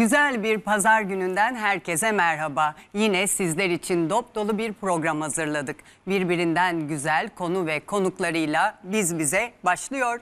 Güzel bir pazar gününden herkese merhaba. Yine sizler için dop dolu bir program hazırladık. Birbirinden güzel konu ve konuklarıyla biz bize başlıyor.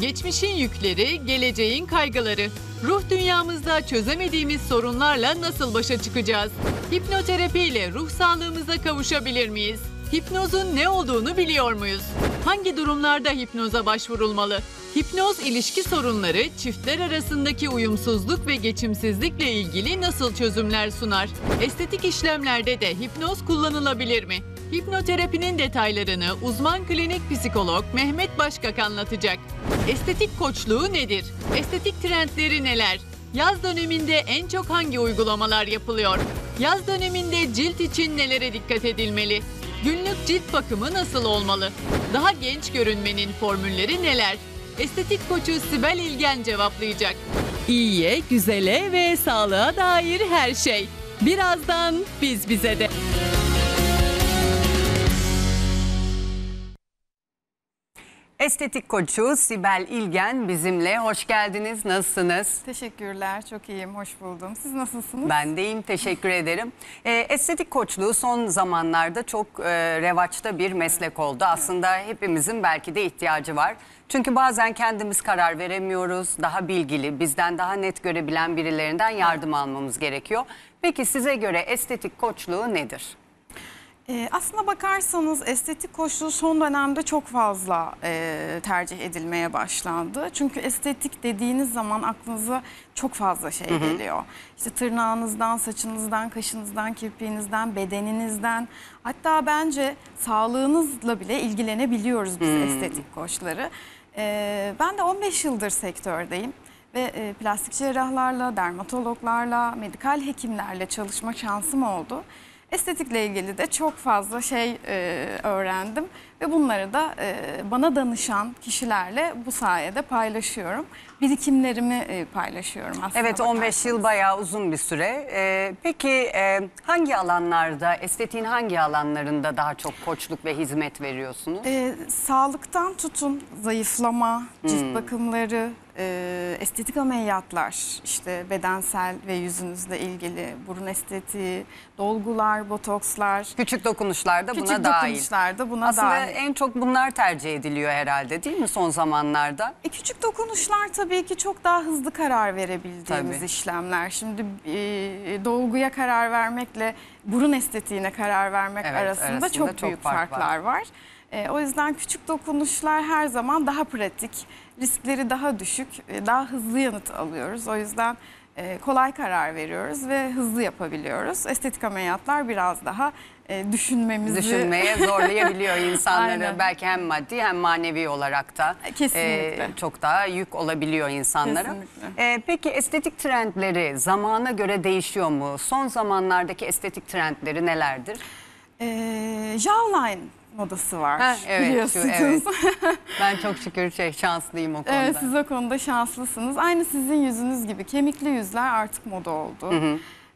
Geçmişin yükleri, geleceğin kaygıları. Ruh dünyamızda çözemediğimiz sorunlarla nasıl başa çıkacağız? Hipnoterapi ile ruh sağlığımıza kavuşabilir miyiz? Hipnozun ne olduğunu biliyor muyuz? Hangi durumlarda hipnoza başvurulmalı? Hipnoz ilişki sorunları, çiftler arasındaki uyumsuzluk ve geçimsizlikle ilgili nasıl çözümler sunar? Estetik işlemlerde de hipnoz kullanılabilir mi? Hipnoterapinin detaylarını uzman klinik psikolog Mehmet Başkak anlatacak. Estetik koçluğu nedir? Estetik trendleri neler? Yaz döneminde en çok hangi uygulamalar yapılıyor? Yaz döneminde cilt için nelere dikkat edilmeli? Günlük cilt bakımı nasıl olmalı? Daha genç görünmenin formülleri neler? Estetik koçu Sibel İlgen cevaplayacak. İyiye, güzele ve sağlığa dair her şey. Birazdan biz bize de. Estetik koçu Sibel İlgen bizimle. Hoş geldiniz. Nasılsınız? Teşekkürler. Çok iyiyim. Hoş buldum. Siz nasılsınız? Ben de iyiyim. Teşekkür ederim. E, estetik koçluğu son zamanlarda çok e, revaçta bir meslek oldu. Aslında hepimizin belki de ihtiyacı var. Çünkü bazen kendimiz karar veremiyoruz. Daha bilgili, bizden daha net görebilen birilerinden yardım almamız gerekiyor. Peki size göre estetik koçluğu nedir? Ee, aslına bakarsanız estetik koşulu son dönemde çok fazla e, tercih edilmeye başlandı. Çünkü estetik dediğiniz zaman aklınıza çok fazla şey Hı-hı. İşte tırnağınızdan, saçınızdan, kaşınızdan, kirpiğinizden, bedeninizden hatta bence sağlığınızla bile ilgilenebiliyoruz biz hı hmm. estetik koçları. E, ee, ben de 15 yıldır sektördeyim ve e, plastik cerrahlarla, dermatologlarla, medikal hekimlerle çalışma şansım oldu. Estetikle ilgili de çok fazla şey e, öğrendim ve bunları da e, bana danışan kişilerle bu sayede paylaşıyorum. Birikimlerimi e, paylaşıyorum aslında. Evet 15 bakarsanız. yıl bayağı uzun bir süre. E, peki e, hangi alanlarda, estetiğin hangi alanlarında daha çok koçluk ve hizmet veriyorsunuz? E, sağlıktan tutun, zayıflama, cilt hmm. bakımları, e, estetik ameliyatlar, işte bedensel ve yüzünüzle ilgili burun estetiği, dolgular, botokslar. Küçük dokunuşlar da buna Küçük dokunuşlar da buna Aslında dahil. en çok bunlar tercih ediliyor herhalde değil mi son zamanlarda? E, küçük dokunuşlar tabii ki çok daha hızlı karar verebildiğimiz Tabii. işlemler. Şimdi e, dolguya karar vermekle burun estetiğine karar vermek Evet, arasında, arasında çok çok büyük fark var. farklar var. E, o yüzden küçük dokunuşlar her zaman daha pratik riskleri daha düşük, e, daha hızlı yanıt alıyoruz. O yüzden e, kolay karar veriyoruz ve hızlı yapabiliyoruz. Estetik ameliyatlar biraz daha e, düşünmemizi... Düşünmeye zorlayabiliyor insanları. Aynen. Belki hem maddi hem manevi olarak da Kesinlikle. çok daha yük olabiliyor insanlara. Kesinlikle. peki estetik trendleri zamana göre değişiyor mu? Son zamanlardaki estetik trendleri nelerdir? E, jawline modası var ha, evet, biliyorsunuz. Şu, evet. ben çok şükür şey, şanslıyım o konuda. Evet, siz o konuda şanslısınız. Aynı sizin yüzünüz gibi kemikli yüzler artık moda oldu.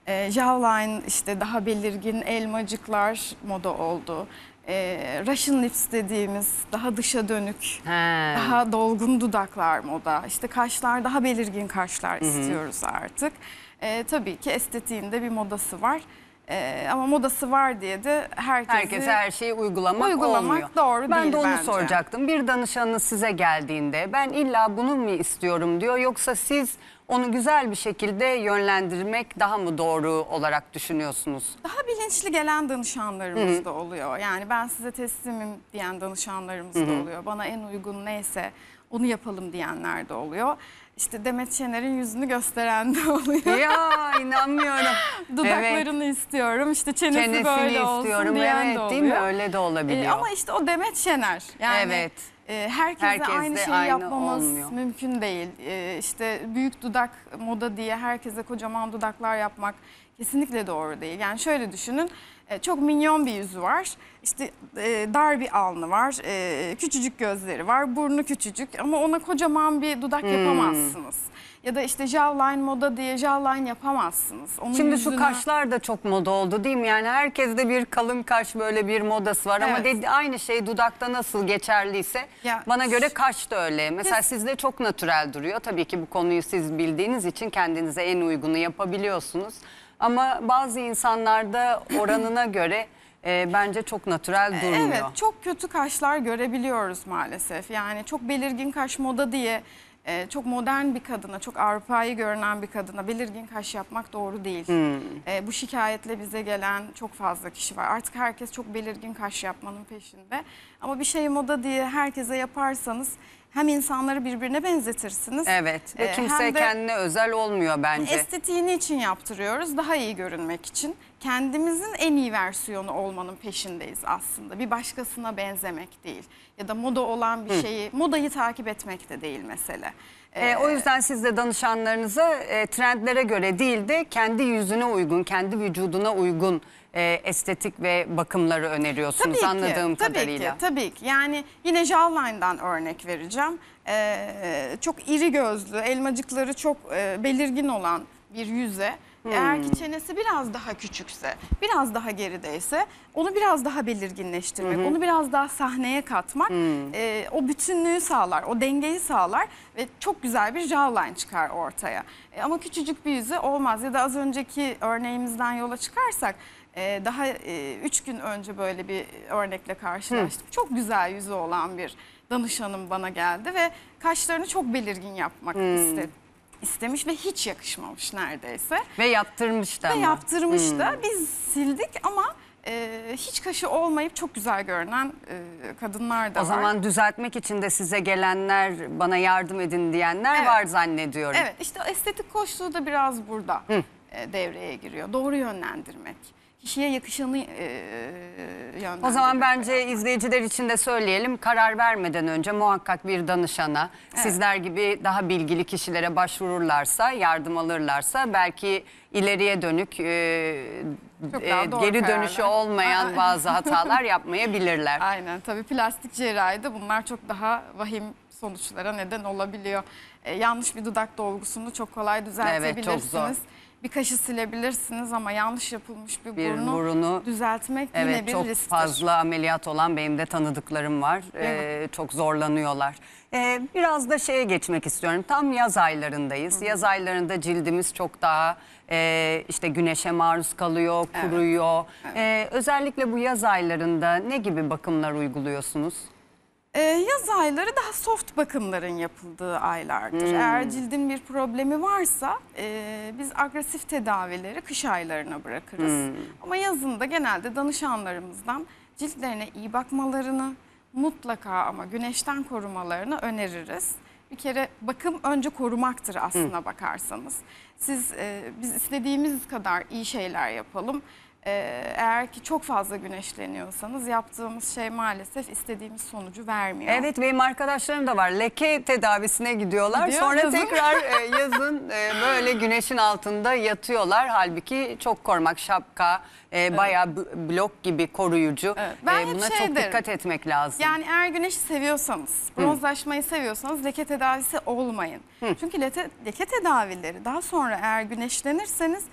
E, jawline işte daha belirgin elmacıklar moda oldu. E, Russian lips dediğimiz daha dışa dönük, He. daha dolgun dudaklar moda. İşte kaşlar daha belirgin kaşlar Hı -hı. istiyoruz artık. E, tabii ki estetiğinde bir modası var. Ee, ama modası var diye de herkesi Herkese her şeyi uygulamak, uygulamak olmuyor. doğru ben değil de onu bence. soracaktım. Bir danışanınız size geldiğinde ben illa bunu mu istiyorum diyor yoksa siz onu güzel bir şekilde yönlendirmek daha mı doğru olarak düşünüyorsunuz? Daha bilinçli gelen danışanlarımız da oluyor. Yani ben size teslimim diyen danışanlarımız da oluyor. Bana en uygun neyse onu yapalım diyenler de oluyor. İşte Demet Şener'in yüzünü gösteren de oluyor. Ya inanmıyorum. Dudaklarını evet. istiyorum İşte çenesi Çenesini böyle olsun istiyorum. diyen evet, de Değil mi? Öyle de e, olabiliyor. Ee, ama işte o Demet Şener. Yani evet. E, herkese Herkes aynı şeyi aynı yapmamız olmuyor. mümkün değil. E, işte büyük dudak moda diye herkese kocaman dudaklar yapmak kesinlikle doğru değil. Yani şöyle düşünün e, çok minyon bir yüzü var. İşte e, dar bir alnı var. E, küçücük gözleri var. Burnu küçücük ama ona kocaman bir dudak hmm. yapamazsınız. Ya da işte jawline moda diye jawline yapamazsınız. Onun Şimdi yüzüne... şu kaşlar da çok moda oldu değil mi? Yani herkeste bir kalın kaş böyle bir modası var evet. ama dedi, aynı şey dudakta nasıl geçerliyse ya, bana göre kaş da öyle. Mesela sizde çok natürel duruyor. Tabii ki bu konuyu siz bildiğiniz için kendinize en uygunu yapabiliyorsunuz. Ama bazı insanlarda oranına göre e, bence çok natürel e, durmuyor. Evet çok kötü kaşlar görebiliyoruz maalesef. Yani çok belirgin kaş moda diye e, çok modern bir kadına, çok Avrupa'yı görünen bir kadına belirgin kaş yapmak doğru değil. Hmm. E, bu şikayetle bize gelen çok fazla kişi var. Artık herkes çok belirgin kaş yapmanın peşinde. Ama bir şey moda diye herkese yaparsanız hem insanları birbirine benzetirsiniz. Evet ee, ve kimse de kendine özel olmuyor bence. Estetiğini için yaptırıyoruz daha iyi görünmek için. Kendimizin en iyi versiyonu olmanın peşindeyiz aslında. Bir başkasına benzemek değil ya da moda olan bir şeyi, modayı takip etmek de değil mesele. E, o yüzden siz de danışanlarınıza e, trendlere göre değil de kendi yüzüne uygun, kendi vücuduna uygun e, estetik ve bakımları öneriyorsunuz tabii anladığım ki, tabii kadarıyla. Ki, tabii ki. Yani yine Jawline'dan örnek vereceğim. E, çok iri gözlü, elmacıkları çok e, belirgin olan bir yüze Hmm. Eğer ki hmm. çenesi biraz daha küçükse, biraz daha gerideyse onu biraz daha belirginleştirmek, hmm. onu biraz daha sahneye katmak hmm. e, o bütünlüğü sağlar, o dengeyi sağlar ve çok güzel bir jawline çıkar ortaya. E, ama küçücük bir yüzü olmaz ya da az önceki örneğimizden yola çıkarsak e, daha e, üç gün önce böyle bir örnekle karşılaştım. Hı. Çok güzel yüzü olan bir danışanım bana geldi ve kaşlarını çok belirgin yapmak Hı. Hmm. istedi istemiş ve hiç yakışmamış neredeyse. Ve yaptırmış da Ve yaptırmış da hmm. biz sildik ama e, hiç kaşı olmayıp çok güzel görünen e, kadınlar da O var. zaman düzeltmek için de size gelenler bana yardım edin diyenler Evet. var zannediyorum. Evet işte estetik koçluğu da biraz burada e, devreye giriyor. Doğru yönlendirmek kişiye yakışanı e, O zaman bence izleyiciler için de söyleyelim. Karar vermeden önce muhakkak bir danışana, sizler gibi daha bilgili kişilere başvururlarsa, yardım alırlarsa belki ileriye dönük e, e, geri dönüşü kararlar. olmayan bazı hatalar yapmayabilirler. Aynen tabii plastik cerrahide bunlar çok daha vahim sonuçlara neden olabiliyor. E, yanlış bir dudak dolgusunu çok kolay düzeltebilirsiniz bir kaşı silebilirsiniz ama yanlış yapılmış bir, bir burnu, burunu düzeltmek evet, yine bir çok fazla ameliyat olan benim de tanıdıklarım var. Ee, çok zorlanıyorlar. Ee, biraz da şeye geçmek istiyorum. Tam yaz aylarındayız. -hı. Yaz aylarında cildimiz çok daha e, işte güneşe maruz kalıyor, kuruyor. Evet. Evet. Ee, özellikle bu yaz aylarında ne gibi bakımlar uyguluyorsunuz? Ee, yaz ayları daha soft bakımların yapıldığı aylardır. Hmm. Eğer cildin bir problemi varsa e, biz agresif tedavileri kış aylarına bırakırız. Hmm. Ama yazında genelde danışanlarımızdan ciltlerine iyi bakmalarını mutlaka ama güneşten korumalarını öneririz. Bir kere bakım önce korumaktır aslına Hı. Hmm. bakarsanız. Siz e, biz istediğimiz kadar iyi şeyler yapalım. Ee, eğer ki çok fazla güneşleniyorsanız yaptığımız şey maalesef istediğimiz sonucu vermiyor. Evet benim arkadaşlarım da var. Leke tedavisine gidiyorlar. Gidiyor, Sonra yazın. tekrar e, yazın e, böyle güneşin altında yatıyorlar. Halbuki çok korumak şapka, e, evet. blok gibi koruyucu. Evet. E, ben e, buna şey çok derim. dikkat etmek lazım. Yani eğer güneşi seviyorsanız, bronzlaşmayı Hı. seviyorsanız leke tedavisi olmayın. Hı. Çünkü leke, leke tedavileri daha sonra eğer güneşlenirseniz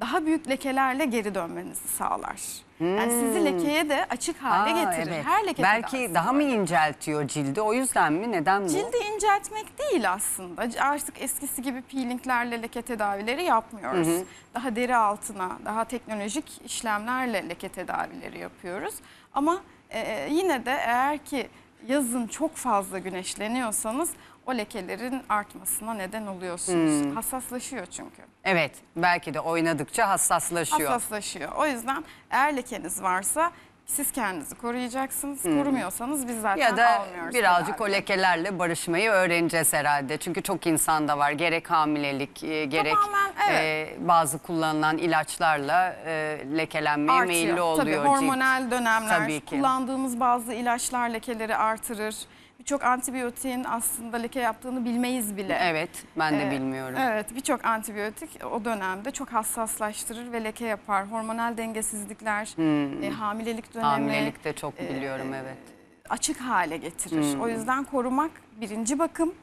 daha büyük lekelerle geri dönmenizi sağlar. Yani sizi hmm. lekeye de açık hale Aa, getirir. evet. Her leke Belki tedavisi daha mı inceltiyor cildi? O yüzden mi? Neden bu? Cildi inceltmek değil aslında. Artık eskisi gibi peelinglerle leke tedavileri yapmıyoruz. Daha deri altına, daha teknolojik işlemlerle leke tedavileri yapıyoruz. Ama e, yine de eğer ki yazın çok fazla güneşleniyorsanız o lekelerin artmasına neden oluyorsunuz. Hmm. Hassaslaşıyor çünkü. Evet belki de oynadıkça hassaslaşıyor. Hassaslaşıyor. O yüzden eğer lekeniz varsa siz kendinizi koruyacaksınız. Korumuyorsanız biz zaten Ya da almıyoruz. birazcık o lekelerle barışmayı öğreneceğiz herhalde. Çünkü çok insanda var gerek hamilelik e, gerek Tamamen, evet. e, bazı kullanılan ilaçlarla e, lekelenmeye Artıyor. meyilli oluyor. Tabii hormonal dönemler Tabii ki. kullandığımız bazı ilaçlar lekeleri artırır birçok antibiyotiğin aslında leke yaptığını bilmeyiz bile. Evet, ben de ee, bilmiyorum. Evet, birçok antibiyotik o dönemde çok hassaslaştırır ve leke yapar. Hormonal dengesizlikler, hmm. e, hamilelik dönemi. Hamilelikte çok e, biliyorum, e, evet. Açık hale getirir. Hmm. O yüzden korumak birinci bakım.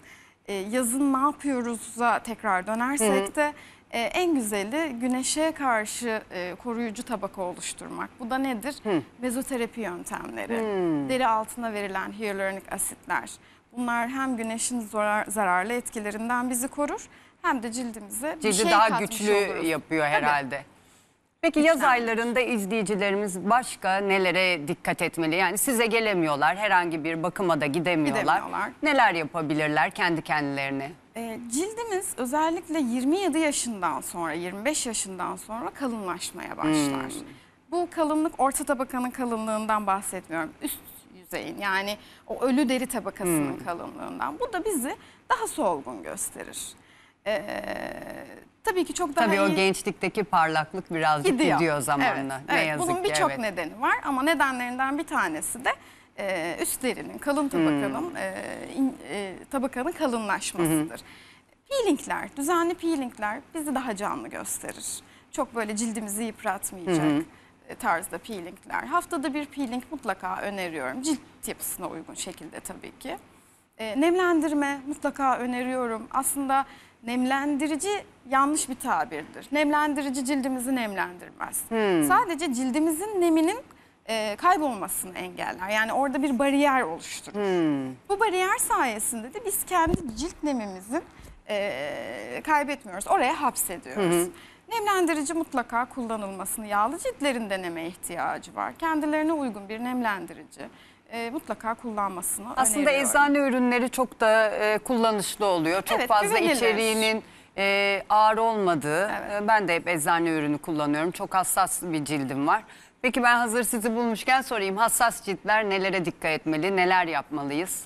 E, yazın ne yapıyoruz'a tekrar dönersek hmm. de e, en güzeli güneşe karşı e, koruyucu tabaka oluşturmak. Bu da nedir? Hı. Hmm. Mezoterapi yöntemleri, Hı. Hmm. deri altına verilen hyaluronik asitler. Bunlar hem güneşin zarar, zararlı etkilerinden bizi korur hem de cildimize Cildi bir şey daha güçlü oluruz. yapıyor herhalde. Tabii. Peki yaz aylarında izleyicilerimiz başka nelere dikkat etmeli? Yani size gelemiyorlar, herhangi bir bakıma da gidemiyorlar. gidemiyorlar. Neler yapabilirler kendi kendilerine? E, cildimiz özellikle 27 yaşından sonra, 25 yaşından sonra kalınlaşmaya başlar. Hmm. Bu kalınlık orta tabakanın kalınlığından bahsetmiyorum. Üst yüzeyin yani o ölü deri tabakasının hmm. kalınlığından. Bu da bizi daha solgun gösterir. Ee, tabii ki çok daha Tabii iyi... o gençlikteki parlaklık birazcık gidiyor, gidiyor zamanla. Evet, ne evet. yazık Bunun birçok evet. nedeni var ama nedenlerinden bir tanesi de e, üstlerinin kalın hmm. tabakanın hmm. e, in, e, tabakanın kalınlaşmasıdır. Hmm. Peelingler, düzenli peelingler bizi daha canlı gösterir. Çok böyle cildimizi yıpratmayacak. Hmm tarzda peelingler. Haftada bir peeling mutlaka öneriyorum. Cilt yapısına uygun şekilde tabii ki. E, nemlendirme mutlaka öneriyorum. Aslında nemlendirici yanlış bir tabirdir. Nemlendirici cildimizi nemlendirmez. Hmm. Sadece cildimizin neminin e, kaybolmasını engeller. Yani orada bir bariyer oluşturur. Hmm. Bu bariyer sayesinde de biz kendi cilt nemimizi e, kaybetmiyoruz. Oraya hapsediyoruz. Hı Nemlendirici mutlaka kullanılmasını yağlı ciltlerin deneme ihtiyacı var. Kendilerine uygun bir nemlendirici e, mutlaka kullanmasını Aslında öneriyorum. eczane ürünleri çok da e, kullanışlı oluyor. Çok evet, fazla güvenilir. içeriğinin e, ağır olmadığı. Evet. E, ben de hep eczane ürünü kullanıyorum. Çok hassas bir cildim var. Peki ben hazır sizi bulmuşken sorayım. Hassas ciltler nelere dikkat etmeli, neler yapmalıyız?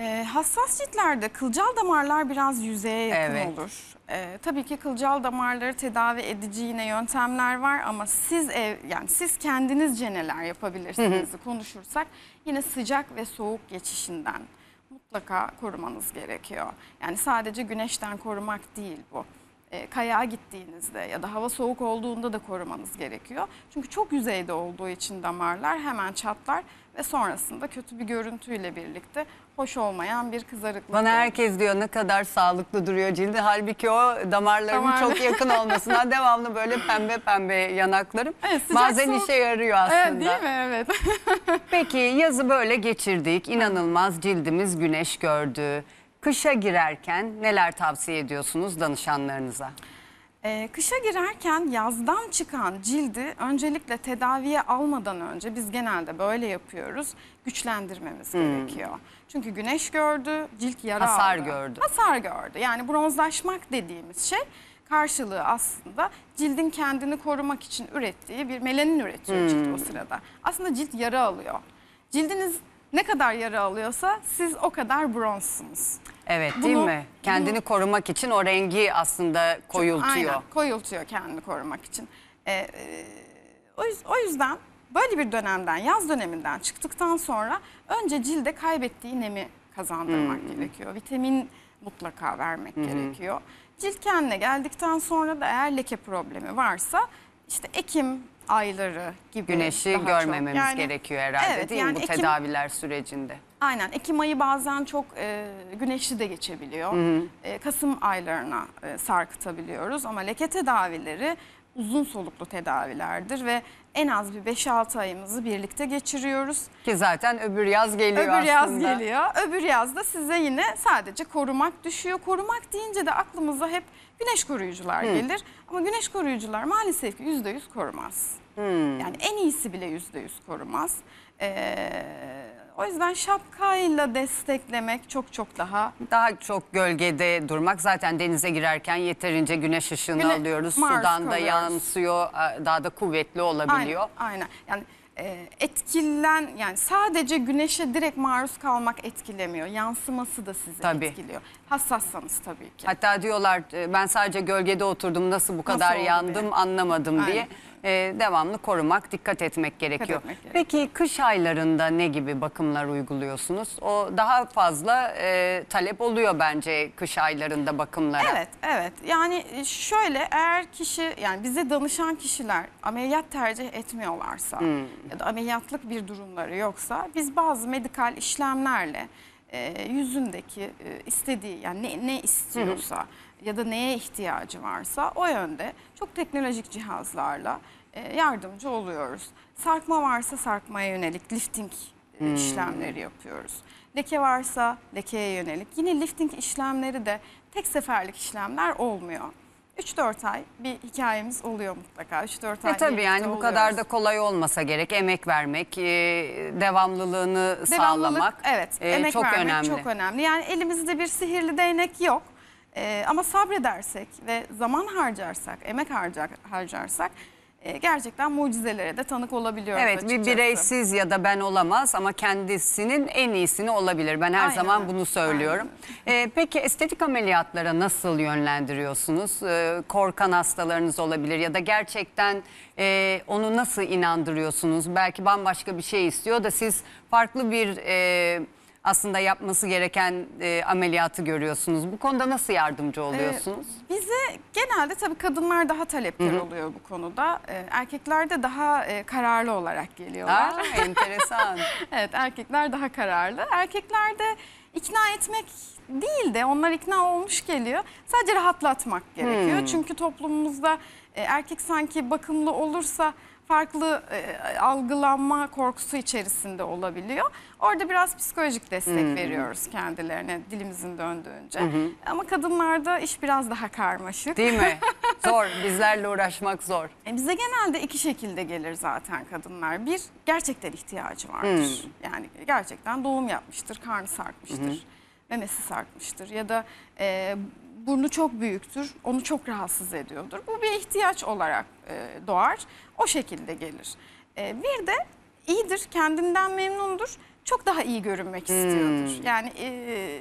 E, hassas ciltlerde kılcal damarlar biraz yüzeye yakın Evet. olur. E, tabii ki kılcal damarları tedavi edici yine yöntemler var ama siz ev yani siz kendinizce neler yapabilirsiniz konuşursak yine sıcak ve soğuk geçişinden mutlaka korumanız gerekiyor. Yani sadece güneşten korumak değil bu e, kayağa gittiğinizde ya da hava soğuk olduğunda da korumanız gerekiyor. Çünkü çok yüzeyde olduğu için damarlar hemen çatlar ve sonrasında kötü bir görüntüyle birlikte hoş olmayan bir kızarıklık. Bana herkes diyor ne kadar sağlıklı duruyor cildi. Halbuki o damarların Damar. çok yakın olmasından devamlı böyle pembe pembe yanaklarım. Evet, Bazen soğuk. işe yarıyor aslında. Evet, değil mi? Evet. Peki yazı böyle geçirdik. İnanılmaz cildimiz güneş gördü. Kışa girerken neler tavsiye ediyorsunuz danışanlarınıza? Ee, kışa girerken yazdan çıkan cildi öncelikle tedaviye almadan önce biz genelde böyle yapıyoruz. Güçlendirmemiz hmm. gerekiyor. Çünkü güneş gördü, cilt yara Hasar aldı. gördü. Hasar gördü. Yani bronzlaşmak dediğimiz şey karşılığı aslında cildin kendini korumak için ürettiği bir melanin üretiyor hmm. cilt o sırada. Aslında cilt yara alıyor. Cildiniz ne kadar yara alıyorsa siz o kadar bronzsunuz. Evet değil mi? Kendini korumak için o rengi aslında koyultuyor. Aynen koyultuyor kendini korumak için. Ee, e, o, o yüzden böyle bir dönemden yaz döneminden çıktıktan sonra önce cilde kaybettiği nemi kazandırmak hmm. gerekiyor. Vitamin mutlaka vermek gerekiyor. Cilt kendine geldikten sonra da eğer leke problemi varsa işte ekim ayları gibi. Güneşi görmememiz Yani, gerekiyor herhalde evet, değil yani mi bu Ekim, tedaviler sürecinde? Aynen Ekim ayı bazen çok e, güneşli de geçebiliyor. Hı -hı. E, Kasım aylarına e, sarkıtabiliyoruz ama leke tedavileri uzun soluklu tedavilerdir ve en az bir 5-6 ayımızı birlikte geçiriyoruz. Ki zaten öbür yaz geliyor Öbür yaz geliyor. Öbür yazda size yine sadece korumak düşüyor. Korumak deyince de aklımıza hep güneş koruyucular Hı. gelir. Ama güneş koruyucular maalesef ki %100 korumaz. Hmm. Yani en iyisi bile %100 korumaz. Ee, o yüzden şapkayla desteklemek çok çok daha Daha çok gölgede durmak zaten denize girerken yeterince güneş ışığını Güne- alıyoruz. maruz Sudan da yansıyor daha da kuvvetli olabiliyor. Aynen, aynen. Yani e, etkilen yani sadece güneşe direkt maruz kalmak etkilemiyor. Yansıması da sizi Tabii. etkiliyor. Hassassanız tabii ki. Hatta diyorlar e, ben sadece gölgede oturdum nasıl bu kadar nasıl yandım diye. anlamadım Aynen. diye e, devamlı korumak, dikkat etmek gerekiyor. Dikkat etmek Peki gerekiyor. kış aylarında ne gibi bakımlar uyguluyorsunuz? O daha fazla e, talep oluyor bence kış aylarında bakımlara. Evet, evet. Yani e, şöyle eğer kişi yani bize danışan kişiler ameliyat tercih etmiyorlarsa hmm. ya da ameliyatlık bir durumları yoksa biz bazı medikal işlemlerle e, yüzündeki e, istediği yani ne, ne istiyorsa ya da neye ihtiyacı varsa o yönde çok teknolojik cihazlarla e, yardımcı oluyoruz. Sarkma varsa sarkmaya yönelik lifting hmm. işlemleri yapıyoruz. Leke varsa lekeye yönelik. Yine lifting işlemleri de tek seferlik işlemler olmuyor. 3-4 ay bir hikayemiz oluyor mutlaka. 3-4 e, ay. E tabii yani bu kadar da kolay olmasa gerek. Emek vermek, e, devamlılığını Devamlılık, sağlamak evet, e, emek çok vermek önemli. Çok önemli. Yani elimizde bir sihirli değnek yok. E, ama sabredersek ve zaman harcarsak, emek harcarsak ee, gerçekten mucizelere de tanık olabiliyor. Evet açıkçası. bir bireysiz ya da ben olamaz ama kendisinin en iyisini olabilir. Ben her Aynen. zaman bunu söylüyorum. E, peki estetik ameliyatlara nasıl yönlendiriyorsunuz? E, korkan hastalarınız olabilir ya da gerçekten e, onu nasıl inandırıyorsunuz? Belki bambaşka bir şey istiyor da siz farklı bir... E, aslında yapması gereken e, ameliyatı görüyorsunuz. Bu konuda nasıl yardımcı ee, oluyorsunuz? Ee, bize genelde tabii kadınlar daha talepkar oluyor bu konuda. Ee, erkekler de daha e, kararlı olarak geliyorlar. Aa, enteresan. evet erkekler daha kararlı. Erkekler de ikna etmek değil de onlar ikna olmuş geliyor. Sadece rahatlatmak gerekiyor. Hmm. Çünkü toplumumuzda e, erkek sanki bakımlı olursa farklı e, algılanma korkusu içerisinde olabiliyor. Orada biraz psikolojik destek Hı hmm. veriyoruz kendilerine dilimizin döndüğünce. Hı Ama kadınlarda iş biraz daha karmaşık. Değil mi? Zor. Bizlerle uğraşmak zor. E bize genelde iki şekilde gelir zaten kadınlar. Bir, gerçekten ihtiyacı vardır. Hı. Hmm. Yani gerçekten doğum yapmıştır, karnı sarkmıştır. Hı memesi sarkmıştır ya da e, burnu çok büyüktür. Onu çok rahatsız ediyordur. Bu bir ihtiyaç olarak e, doğar. O şekilde gelir. E, bir de iyidir, kendinden memnundur. Çok daha iyi görünmek hmm. istiyordur. Yani e,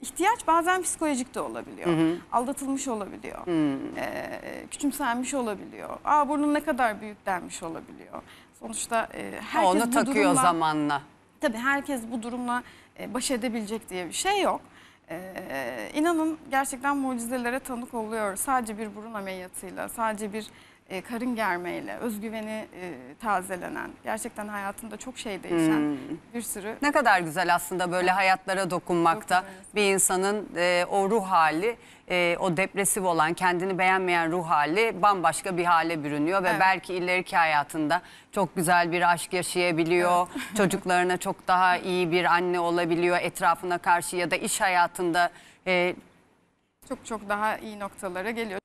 ihtiyaç bazen psikolojik de olabiliyor. Hı Aldatılmış olabiliyor. Hı. Hmm. E, küçümsenmiş olabiliyor. Aa burnun ne kadar büyük denmiş olabiliyor. Sonuçta e, herkes Onu bu takıyor durumla, zamanla. Tabii herkes bu durumla e, baş edebilecek diye bir şey yok. Ee, inanın gerçekten mucizelere tanık oluyor. Sadece bir burun ameliyatıyla, sadece bir e, karın germeyle, özgüveni e, tazelenen, gerçekten hayatında çok şey değişen hmm. bir sürü... Ne kadar güzel aslında böyle hayatlara dokunmakta bir insanın e, o ruh hali, e, o depresif olan, kendini beğenmeyen ruh hali bambaşka bir hale bürünüyor ve evet. belki ileriki hayatında çok güzel bir aşk yaşayabiliyor, evet. çocuklarına çok daha iyi bir anne olabiliyor, etrafına karşı ya da iş hayatında... E, çok çok daha iyi noktalara geliyor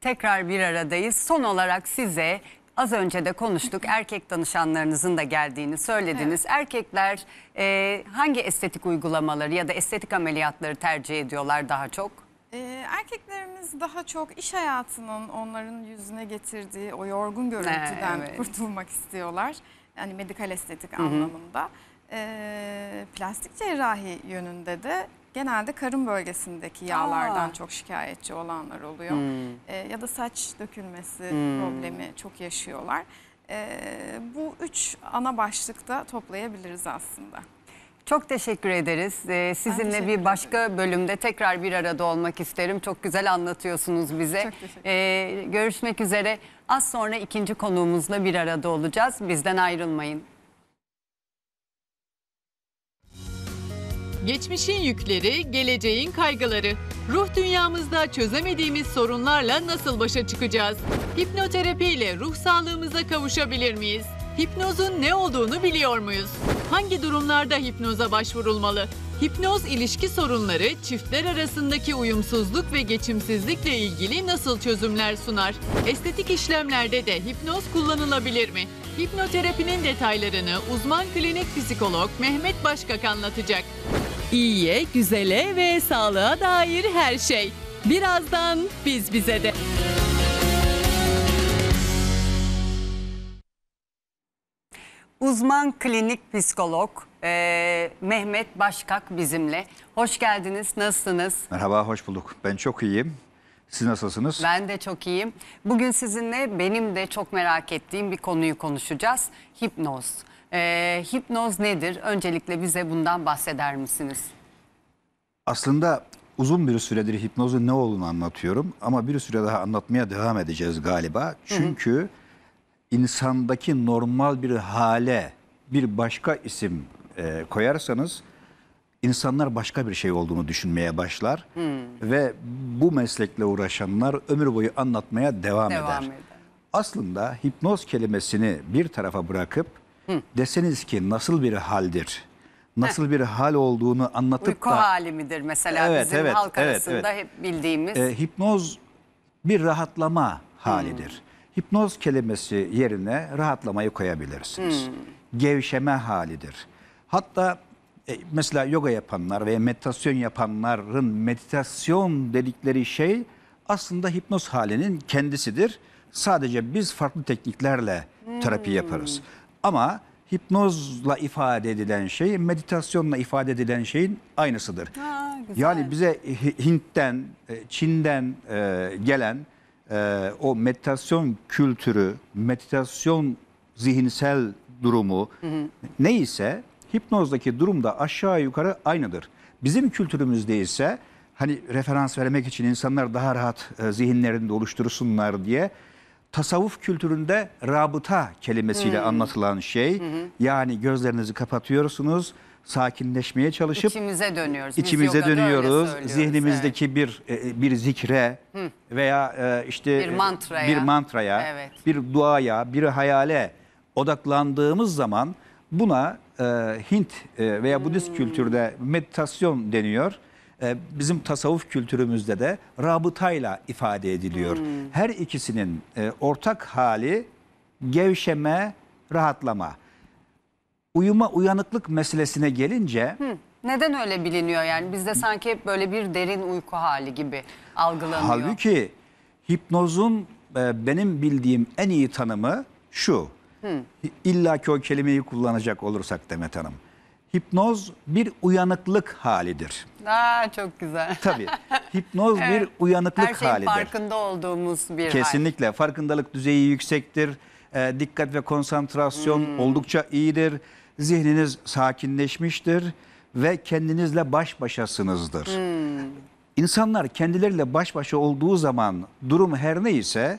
tekrar bir aradayız. Son olarak size az önce de konuştuk. Erkek danışanlarınızın da geldiğini söylediniz. Evet. Erkekler e, hangi estetik uygulamaları ya da estetik ameliyatları tercih ediyorlar daha çok? Ee, erkeklerimiz daha çok iş hayatının onların yüzüne getirdiği o yorgun görüntüden evet. kurtulmak istiyorlar. Yani medikal estetik Hı -hı. anlamında. Ee, plastik cerrahi yönünde de genelde karın bölgesindeki yağlardan Aa. çok şikayetçi olanlar oluyor. Hmm. E, ya da saç dökülmesi hmm. problemi çok yaşıyorlar. E, bu üç ana başlıkta toplayabiliriz aslında. Çok teşekkür ederiz. Ee, sizinle teşekkür bir başka ederim. bölümde tekrar bir arada olmak isterim. Çok güzel anlatıyorsunuz bize. Çok Ee, görüşmek üzere. Az sonra ikinci konuğumuzla bir arada olacağız. Bizden ayrılmayın. Geçmişin yükleri, geleceğin kaygıları. Ruh dünyamızda çözemediğimiz sorunlarla nasıl başa çıkacağız? Hipnoterapi ile ruh sağlığımıza kavuşabilir miyiz? Hipnozun ne olduğunu biliyor muyuz? Hangi durumlarda hipnoza başvurulmalı? Hipnoz ilişki sorunları, çiftler arasındaki uyumsuzluk ve geçimsizlikle ilgili nasıl çözümler sunar? Estetik işlemlerde de hipnoz kullanılabilir mi? Hipnoterapinin detaylarını uzman klinik psikolog Mehmet Başkak anlatacak. İyiye, güzele ve sağlığa dair her şey. Birazdan biz bize de. Uzman klinik psikolog e, Mehmet Başkak bizimle. Hoş geldiniz, nasılsınız? Merhaba, hoş bulduk. Ben çok iyiyim. Siz nasılsınız? Ben de çok iyiyim. Bugün sizinle benim de çok merak ettiğim bir konuyu konuşacağız. Hipnoz. E, hipnoz nedir? Öncelikle bize bundan bahseder misiniz? Aslında uzun bir süredir hipnozun ne olduğunu anlatıyorum ama bir süre daha anlatmaya devam edeceğiz galiba. Çünkü hı hı. insandaki normal bir hale bir başka isim e, koyarsanız insanlar başka bir şey olduğunu düşünmeye başlar hmm. ve bu meslekle uğraşanlar ömür boyu anlatmaya devam, devam eder. eder. Aslında hipnoz kelimesini bir tarafa bırakıp Hı. deseniz ki nasıl bir haldir? Nasıl Heh. bir hal olduğunu anlatıp Uyku da... Uyku hali midir mesela evet, bizim evet, halk evet, arasında evet. hep bildiğimiz? E, hipnoz bir rahatlama halidir. Hmm. Hipnoz kelimesi yerine rahatlamayı koyabilirsiniz. Hmm. Gevşeme halidir. Hatta e, mesela yoga yapanlar veya meditasyon yapanların meditasyon dedikleri şey aslında hipnoz halinin kendisidir. Sadece biz farklı tekniklerle hmm. terapi yaparız. Hmm. Ama hipnozla ifade edilen şey, meditasyonla ifade edilen şeyin aynısıdır. Ha, güzel. Yani bize Hint'ten, e, Çin'den e, gelen e, o meditasyon kültürü, meditasyon zihinsel durumu hı hı. neyse hipnozdaki durum da aşağı yukarı aynıdır. Bizim kültürümüzde ise hani referans vermek için insanlar daha rahat zihinlerinde oluşturusunlar diye tasavvuf kültüründe rabıta kelimesiyle hmm. anlatılan şey. Hı Yani gözlerinizi kapatıyorsunuz, sakinleşmeye çalışıp içimize dönüyoruz. İçimize dönüyoruz. Zihnimizdeki evet. bir e, bir zikre hı. veya e, işte bir e, mantraya, bir mantraya, evet. bir duaya, bir hayale odaklandığımız zaman buna Hint veya Budist hmm. kültürde meditasyon deniyor. Ee, bizim tasavvuf kültürümüzde de rabıtayla ifade ediliyor. Hmm. Her ikisinin e, ortak hali gevşeme, rahatlama. Uyuma, uyanıklık meselesine gelince... Hmm. Neden öyle biliniyor yani? Bizde sanki hep böyle bir derin uyku hali gibi algılanıyor. Halbuki hipnozun e, benim bildiğim en iyi tanımı şu. İlla ki o kelimeyi kullanacak olursak Demet Hanım. Hipnoz bir uyanıklık halidir. Aa, çok güzel. Tabii. Hipnoz evet. bir uyanıklık halidir. Her farkında olduğumuz bir Kesinlikle. Hal. Farkındalık düzeyi yüksektir. E, dikkat ve konsantrasyon hmm. oldukça iyidir. Zihniniz sakinleşmiştir ve kendinizle baş başasınızdır. Hmm. İnsanlar kendileriyle baş başa olduğu zaman durum her neyse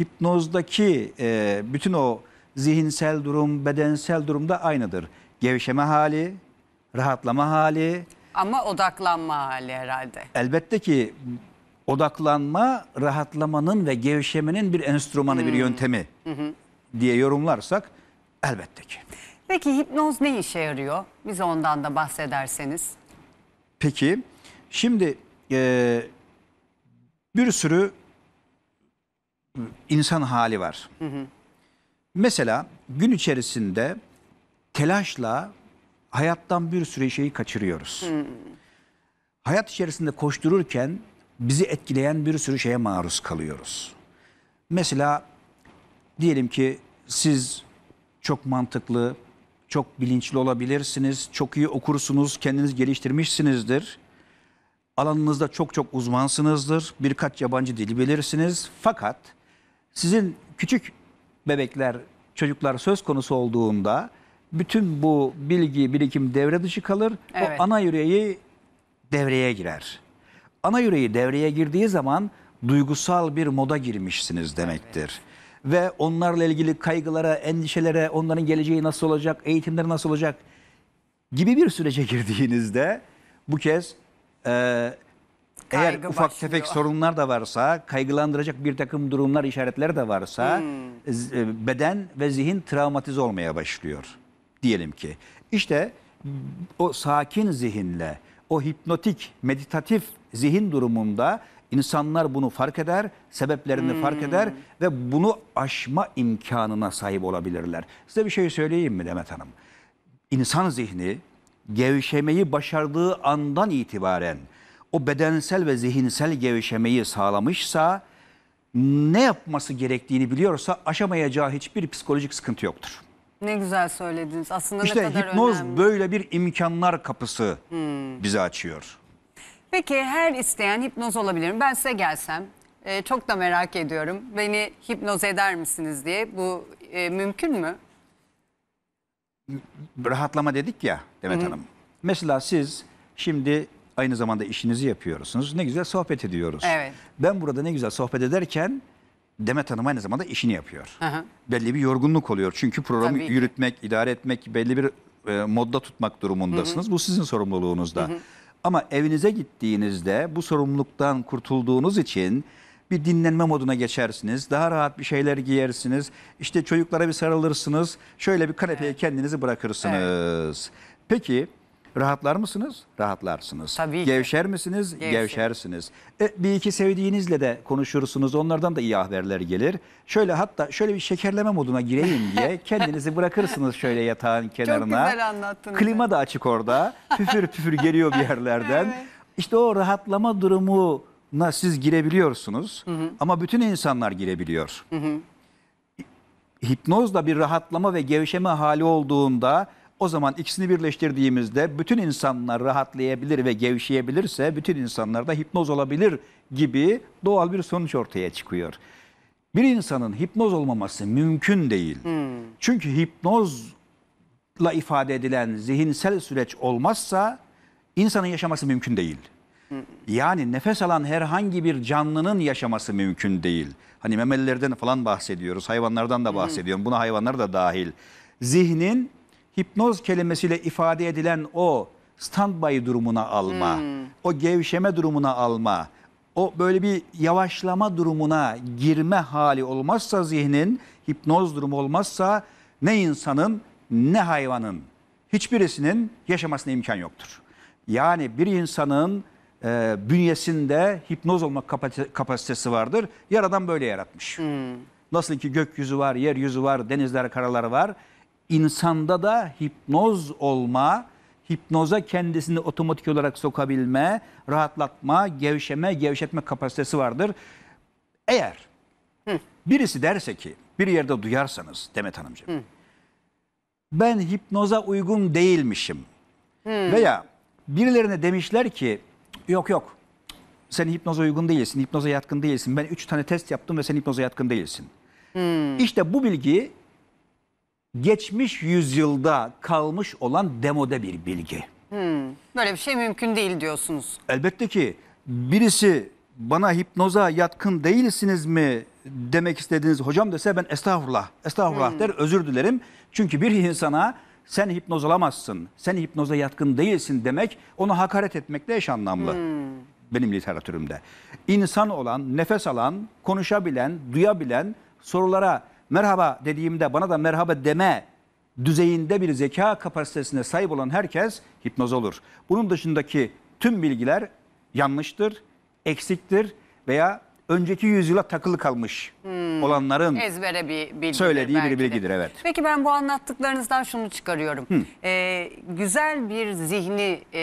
hipnozdaki e, bütün o zihinsel durum, bedensel durum da aynıdır. Gevşeme hali, rahatlama hali, ama odaklanma hali herhalde. Elbette ki odaklanma rahatlamanın ve gevşemenin bir enstrümanı, bir hmm. yöntemi diye yorumlarsak elbette ki. Peki hipnoz ne işe yarıyor? Bize ondan da bahsederseniz. Peki şimdi eee, bir sürü insan hali var. Mesela gün içerisinde telaşla hayattan bir sürü şeyi kaçırıyoruz. Hmm. Hayat içerisinde koştururken bizi etkileyen bir sürü şeye maruz kalıyoruz. Mesela diyelim ki siz çok mantıklı, çok bilinçli olabilirsiniz, çok iyi okursunuz, kendiniz geliştirmişsinizdir. Alanınızda çok çok uzmansınızdır, birkaç yabancı dili bilirsiniz. Fakat sizin küçük bebekler, çocuklar söz konusu olduğunda bütün bu bilgi, birikim devre dışı kalır. Evet. O ana yüreği devreye girer. Ana yüreği devreye girdiği zaman duygusal bir moda girmişsiniz demektir. Evet. Ve onlarla ilgili kaygılara, endişelere, onların geleceği nasıl olacak, eğitimleri nasıl olacak gibi bir sürece girdiğinizde bu kez e, eğer Kaygı ufak başlıyor. tefek sorunlar da varsa, kaygılandıracak bir takım durumlar, işaretler de varsa hmm. E, beden ve zihin travmatize olmaya başlıyor diyelim ki. İşte o sakin zihinle, o hipnotik, meditatif zihin durumunda insanlar bunu fark eder, sebeplerini hmm. fark eder ve bunu aşma imkanına sahip olabilirler. Size bir şey söyleyeyim mi Demet Hanım? İnsan zihni gevşemeyi başardığı andan itibaren o bedensel ve zihinsel gevşemeyi sağlamışsa ne yapması gerektiğini biliyorsa aşamayacağı hiçbir psikolojik sıkıntı yoktur. Ne güzel söylediniz. Aslında işte ne kadar hipnoz önemli. böyle bir imkanlar kapısı hmm. bize açıyor. Peki her isteyen hipnoz olabilir mi? Ben size gelsem e, çok da merak ediyorum. Beni hipnoz eder misiniz diye. Bu e, mümkün mü? Rahatlama dedik ya Demet Hı Hanım. Mesela siz şimdi aynı zamanda işinizi yapıyorsunuz. Ne güzel sohbet ediyoruz. Evet. Ben burada ne güzel sohbet ederken Demet Hanım aynı zamanda işini yapıyor. Hı Belli bir yorgunluk oluyor. Çünkü programı Tabii yürütmek, idare etmek, belli bir e, modda tutmak durumundasınız. Hı hı. Bu sizin sorumluluğunuzda. Hı hı. Ama evinize gittiğinizde bu sorumluluktan kurtulduğunuz için bir dinlenme moduna geçersiniz. Daha rahat bir şeyler giyersiniz. İşte çocuklara bir sarılırsınız. Şöyle bir kanepeye evet. kendinizi bırakırsınız. Evet. Peki Rahatlar mısınız? Rahatlarsınız. Tabii ki. Gevşer misiniz? Gevşer. Gevşersiniz. E, bir iki sevdiğinizle de konuşursunuz. Onlardan da iyi haberler gelir. Şöyle hatta şöyle bir şekerleme moduna gireyim diye kendinizi bırakırsınız şöyle yatağın kenarına. Çok güzel anlattın. Klima da açık orada. Püfür püfür geliyor bir yerlerden. evet. İşte o rahatlama durumu na siz girebiliyorsunuz hı hı. ama bütün insanlar girebiliyor. Hı hı. Hipnozla bir rahatlama ve gevşeme hali olduğunda o zaman ikisini birleştirdiğimizde bütün insanlar rahatlayabilir ve gevşeyebilirse bütün insanlar da hipnoz olabilir gibi doğal bir sonuç ortaya çıkıyor. Bir insanın hipnoz olmaması mümkün değil. Hmm. Çünkü hipnozla ifade edilen zihinsel süreç olmazsa insanın yaşaması mümkün değil. Hmm. Yani nefes alan herhangi bir canlının yaşaması mümkün değil. Hani memelilerden falan bahsediyoruz, hayvanlardan da hmm. bahsediyorum. Buna hayvanlar da dahil. Zihnin hipnoz kelimesiyle ifade edilen o standby durumuna alma, hmm. o gevşeme durumuna alma, o böyle bir yavaşlama durumuna girme hali olmazsa zihnin, hipnoz durumu olmazsa ne insanın ne hayvanın hiçbirisinin yaşamasına imkan yoktur. Yani bir insanın e, bünyesinde hipnoz olma kapasitesi vardır. Yaradan böyle yaratmış. Hmm. Nasıl ki gökyüzü var, yeryüzü var, denizler, karalar var insanda da hipnoz olma, hipnoza kendisini otomatik olarak sokabilme, rahatlatma, gevşeme, gevşetme kapasitesi vardır. Eğer Hı. birisi derse ki, bir yerde duyarsanız Demet Hanımcığım, Hı. ben hipnoza uygun değilmişim Hı. veya birilerine demişler ki, yok yok sen hipnoza uygun değilsin, hipnoza yatkın değilsin, ben 3 tane test yaptım ve sen hipnoza yatkın değilsin. Hmm. İşte bu bilgi geçmiş yüzyılda kalmış olan demode bir bilgi. Hmm, böyle bir şey mümkün değil diyorsunuz. Elbette ki birisi bana hipnoza yatkın değilsiniz mi demek istediğiniz hocam dese ben estağfurullah, estağfurullah hmm. der özür dilerim. Çünkü bir insana sen hipnoz olamazsın, sen hipnoza yatkın değilsin demek onu hakaret etmekle eş anlamlı. Hmm. Benim literatürümde. İnsan olan, nefes alan, konuşabilen, duyabilen, sorulara merhaba dediğimde bana da merhaba deme düzeyinde bir zeka kapasitesine sahip olan herkes hipnoz olur. Bunun dışındaki tüm bilgiler yanlıştır, eksiktir veya önceki yüzyıla takılı kalmış hmm. olanların ezbere bir bilgidir söylediği bir bilgidir evet. Peki ben bu anlattıklarınızdan şunu çıkarıyorum. Hmm. Ee, güzel bir zihni e,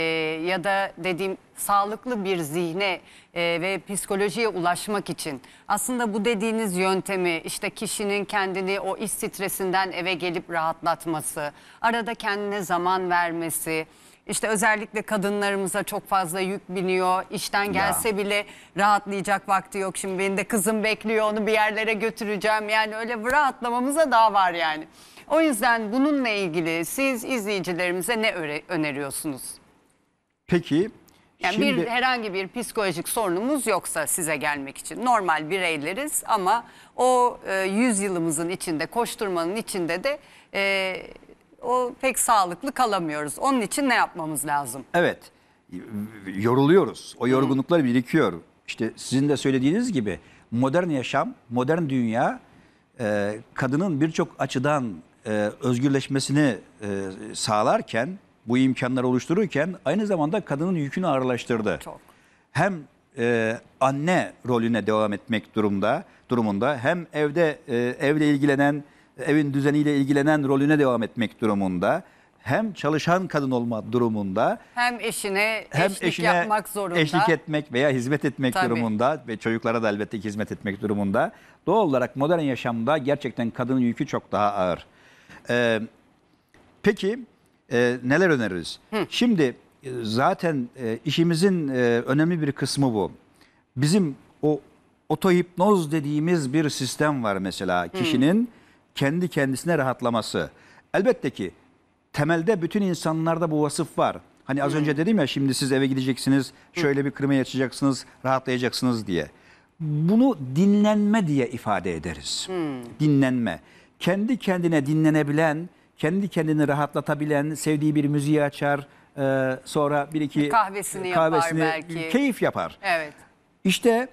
ya da dediğim sağlıklı bir zihne e, ve psikolojiye ulaşmak için aslında bu dediğiniz yöntemi işte kişinin kendini o iş stresinden eve gelip rahatlatması, arada kendine zaman vermesi, işte özellikle kadınlarımıza çok fazla yük biniyor. İşten gelse Ya. bile rahatlayacak vakti yok. Şimdi benim de kızım bekliyor onu bir yerlere götüreceğim. Yani öyle bir rahatlamamıza daha var yani. O yüzden bununla ilgili siz izleyicilerimize ne öneriyorsunuz? Peki Yani şimdi bir herhangi bir psikolojik sorunumuz yoksa size gelmek için normal bireyleriz ama o e, yüzyılımızın içinde koşturmanın içinde de e, o pek sağlıklı kalamıyoruz. Onun için ne yapmamız lazım? Evet. Yoruluyoruz. O yorgunluklar birikiyor. İşte sizin de söylediğiniz gibi modern yaşam, modern dünya e, kadının birçok açıdan e, özgürleşmesini e, sağlarken, bu imkanları oluştururken aynı zamanda kadının yükünü ağırlaştırdı. Çok. Hem anne rolüne devam etmek durumda, durumunda hem evde evle ilgilenen evin düzeniyle ilgilenen rolüne devam etmek durumunda. Hem çalışan kadın olma durumunda Hem eşine hem eşlik eşine yapmak zorunda. eşlik etmek veya hizmet etmek Tabii. durumunda ve çocuklara da elbette ki hizmet etmek durumunda. Doğal olarak modern yaşamda gerçekten kadının yükü çok daha ağır. Ee, peki e, neler öneririz? Şimdi e, zaten e, işimizin e, önemli bir kısmı bu. Bizim o otohipnoz dediğimiz bir sistem var mesela kişinin kendi kendisine rahatlaması. Elbette ki temelde bütün insanlarda bu vasıf var. Hani az önce dedim ya şimdi siz eve gideceksiniz, şöyle bir kırmaya açacaksınız, rahatlayacaksınız diye. Bunu dinlenme diye ifade ederiz. Dinlenme. Kendi kendine dinlenebilen, kendi kendini rahatlatabilen, sevdiği bir müziği açar, e, sonra bir iki e, kahvesini, e, kahvesini yapar belki. keyif yapar. Evet. İşte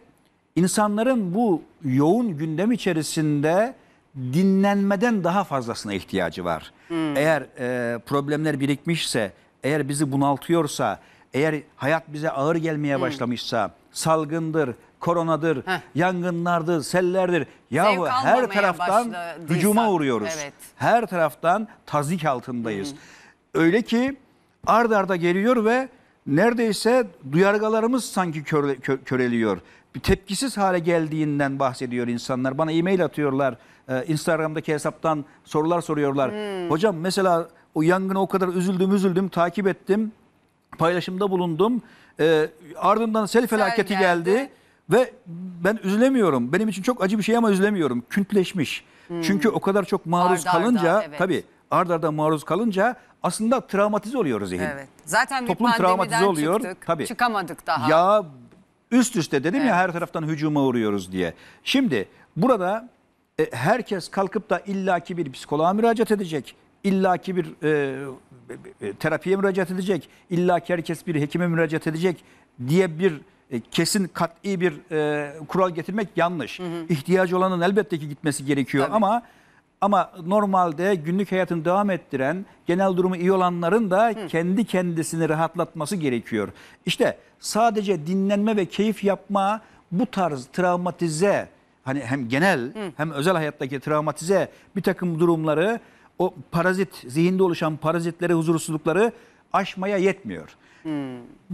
insanların bu yoğun gündem içerisinde dinlenmeden daha fazlasına ihtiyacı var. Hmm. Eğer e, problemler birikmişse, eğer bizi bunaltıyorsa, eğer hayat bize ağır gelmeye hmm. başlamışsa, salgındır, koronadır, Heh. yangınlardır, sellerdir. Yahu her taraftan başladıysa. hücuma uğruyoruz. Evet. Her taraftan tazik altındayız. Hmm. Öyle ki ard arda geliyor ve neredeyse duyargalarımız sanki köre, kö, köreliyor. Bir tepkisiz hale geldiğinden bahsediyor insanlar. Bana e-mail atıyorlar. Ee, Instagram'daki hesaptan sorular soruyorlar. Hmm. Hocam mesela o yangına o kadar üzüldüm üzüldüm takip ettim. Paylaşımda bulundum. E, ardından sel felaketi sel geldi. geldi. Ve ben üzülemiyorum. Benim için çok acı bir şey ama üzülemiyorum. Küntleşmiş. Hmm. Çünkü o kadar çok maruz arda, kalınca arda, evet. tabii ard arda maruz kalınca aslında travmatize oluyor zihin. Evet. Zaten bir Toplum travmatize oluyor. Çıktık, tabii. Çıkamadık daha. Ya üst üste dedim evet. ya her taraftan hücuma uğruyoruz diye. Şimdi burada e, herkes kalkıp da illaki bir psikoloğa müracaat edecek. illaki bir e, e, terapiye müracaat edecek. illaki herkes bir hekime müracaat edecek diye bir e, kesin kat'i bir e, kural getirmek yanlış. Hı hı. İhtiyacı olanın elbette ki gitmesi gerekiyor Tabii. ama ama normalde günlük hayatını devam ettiren, genel durumu iyi olanların da Hı. kendi kendisini rahatlatması gerekiyor. İşte sadece dinlenme ve keyif yapma bu tarz travmatize hani hem genel Hı. hem özel hayattaki travmatize bir takım durumları o parazit zihinde oluşan parazitleri huzursuzlukları aşmaya yetmiyor. Hmm.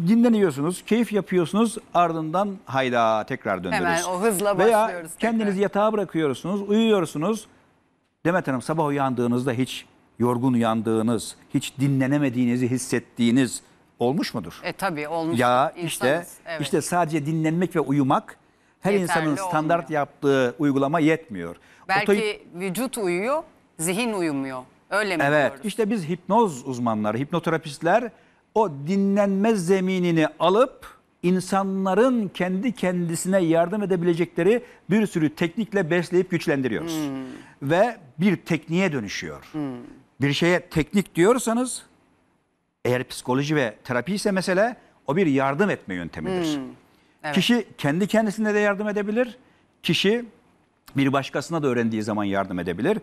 Dinleniyorsunuz, keyif yapıyorsunuz, ardından hayda tekrar döndürüz. Hemen o hızla Veya başlıyoruz. Veya kendinizi yatağa bırakıyorsunuz, uyuyorsunuz. Demet Hanım sabah uyandığınızda hiç yorgun uyandığınız, hiç dinlenemediğinizi hissettiğiniz olmuş mudur? E tabii olmuş. Ya insanız, işte evet. işte sadece dinlenmek ve uyumak her insanın standart olmuyor. yaptığı uygulama yetmiyor. Belki Oto... vücut uyuyor, zihin uyumuyor. Öyle mi? Evet. Diyoruz? İşte biz hipnoz uzmanları, hipnoterapistler o dinlenme zeminini alıp insanların kendi kendisine yardım edebilecekleri bir sürü teknikle besleyip güçlendiriyoruz. Hmm. Ve bir tekniğe dönüşüyor. Hmm. Bir şeye teknik diyorsanız eğer psikoloji ve terapi ise mesela o bir yardım etme yöntemidir. Hmm. Evet. Kişi kendi kendisine de yardım edebilir. Kişi bir başkasına da öğrendiği zaman yardım edebilir.